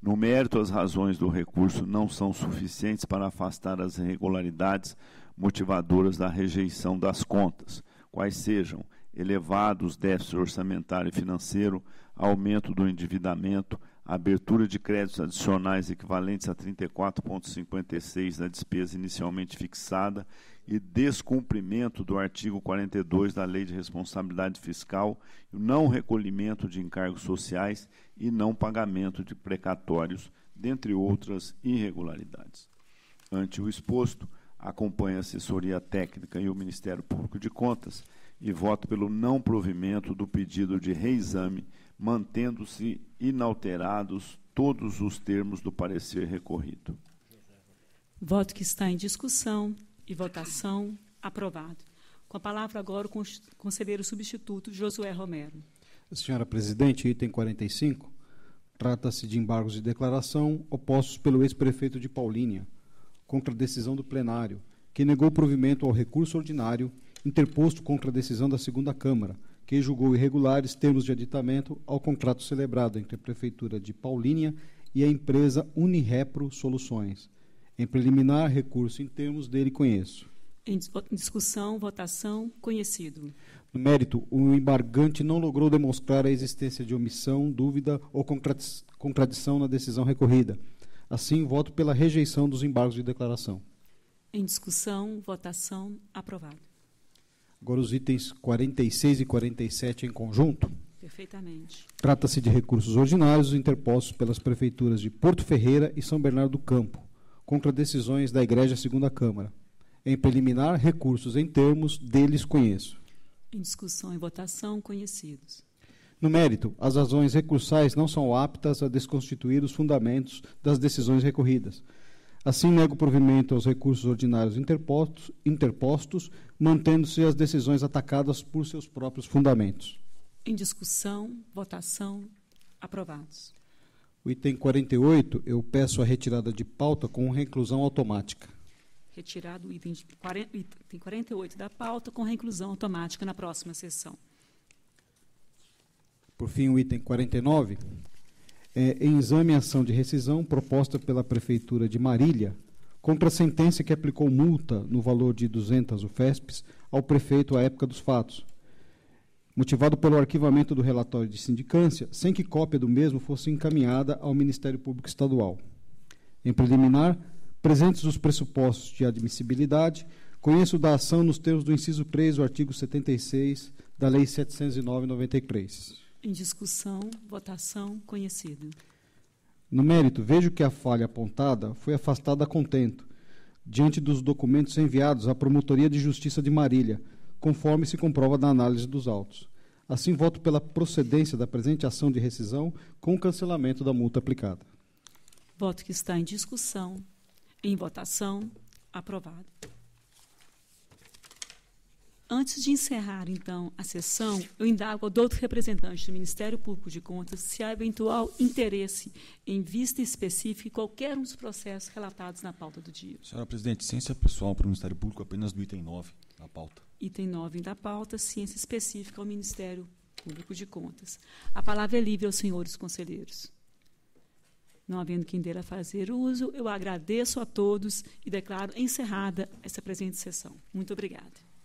No mérito, as razões do recurso não são suficientes para afastar as irregularidades motivadoras da rejeição das contas, quais sejam elevados déficit orçamentário e financeiro, aumento do endividamento, abertura de créditos adicionais equivalentes a 34,56 da despesa inicialmente fixada e descumprimento do artigo 42 da Lei de Responsabilidade Fiscal, não recolhimento de encargos sociais e não pagamento de precatórios, dentre outras irregularidades. Ante o exposto, acompanha a assessoria técnica e o Ministério Público de Contas e voto pelo não provimento do pedido de reexame, mantendo-se inalterados todos os termos do parecer recorrido. Voto que está em discussão e votação aprovado. Com a palavra agora o conselheiro substituto Josué Romero. Senhora presidente, item 45. Trata-se de embargos de declaração opostos pelo ex-prefeito de Paulínia, contra a decisão do plenário, que negou provimento ao recurso ordinário interposto contra a decisão da segunda Câmara, que julgou irregulares termos de aditamento ao contrato celebrado entre a Prefeitura de Paulínia e a empresa Unirepro Soluções. Em preliminar, recurso em termos dele conheço. Em discussão, votação, conhecido. No mérito, o embargante não logrou demonstrar a existência de omissão, dúvida ou contradição na decisão recorrida. Assim, voto pela rejeição dos embargos de declaração. Em discussão, votação, aprovado. Agora os itens 46 e 47 em conjunto. Perfeitamente. Trata-se de recursos ordinários interpostos pelas prefeituras de Porto Ferreira e São Bernardo do Campo, contra decisões da Igreja Segunda Câmara. Em preliminar, recursos em termos deles conheço. Em discussão e votação, conhecidos. No mérito, as razões recursais não são aptas a desconstituir os fundamentos das decisões recorridas, Assim, nega o provimento aos recursos ordinários interpostos, interpostos mantendo-se as decisões atacadas por seus próprios fundamentos. Em discussão, votação, aprovados. O item 48, eu peço a retirada de pauta com reclusão automática. Retirado o item, 40, item 48 da pauta com reclusão automática na próxima sessão. Por fim, o item 49, é, em exame ação de rescisão proposta pela Prefeitura de Marília contra a sentença que aplicou multa no valor de 200 UFESPs ao prefeito à época dos fatos, motivado pelo arquivamento do relatório de sindicância, sem que cópia do mesmo fosse encaminhada ao Ministério Público Estadual. Em preliminar, presentes os pressupostos de admissibilidade, conheço da ação nos termos do inciso 3 do artigo 76 da Lei 709/93. Em discussão, votação, conhecido. No mérito, vejo que a falha apontada foi afastada a contento, diante dos documentos enviados à Promotoria de Justiça de Marília, conforme se comprova na análise dos autos. Assim, voto pela procedência da presente ação de rescisão com o cancelamento da multa aplicada. Voto que está em discussão, em votação, aprovado. Antes de encerrar, então, a sessão, eu indago ao outro representante do Ministério Público de Contas se há eventual interesse em vista específica em qualquer um dos processos relatados na pauta do dia. Senhora Presidente, ciência pessoal para o Ministério Público apenas do item 9 da pauta. Item 9 da pauta, ciência específica ao Ministério Público de Contas. A palavra é livre aos senhores conselheiros. Não havendo quem dela fazer uso, eu agradeço a todos e declaro encerrada essa presente sessão. Muito obrigada.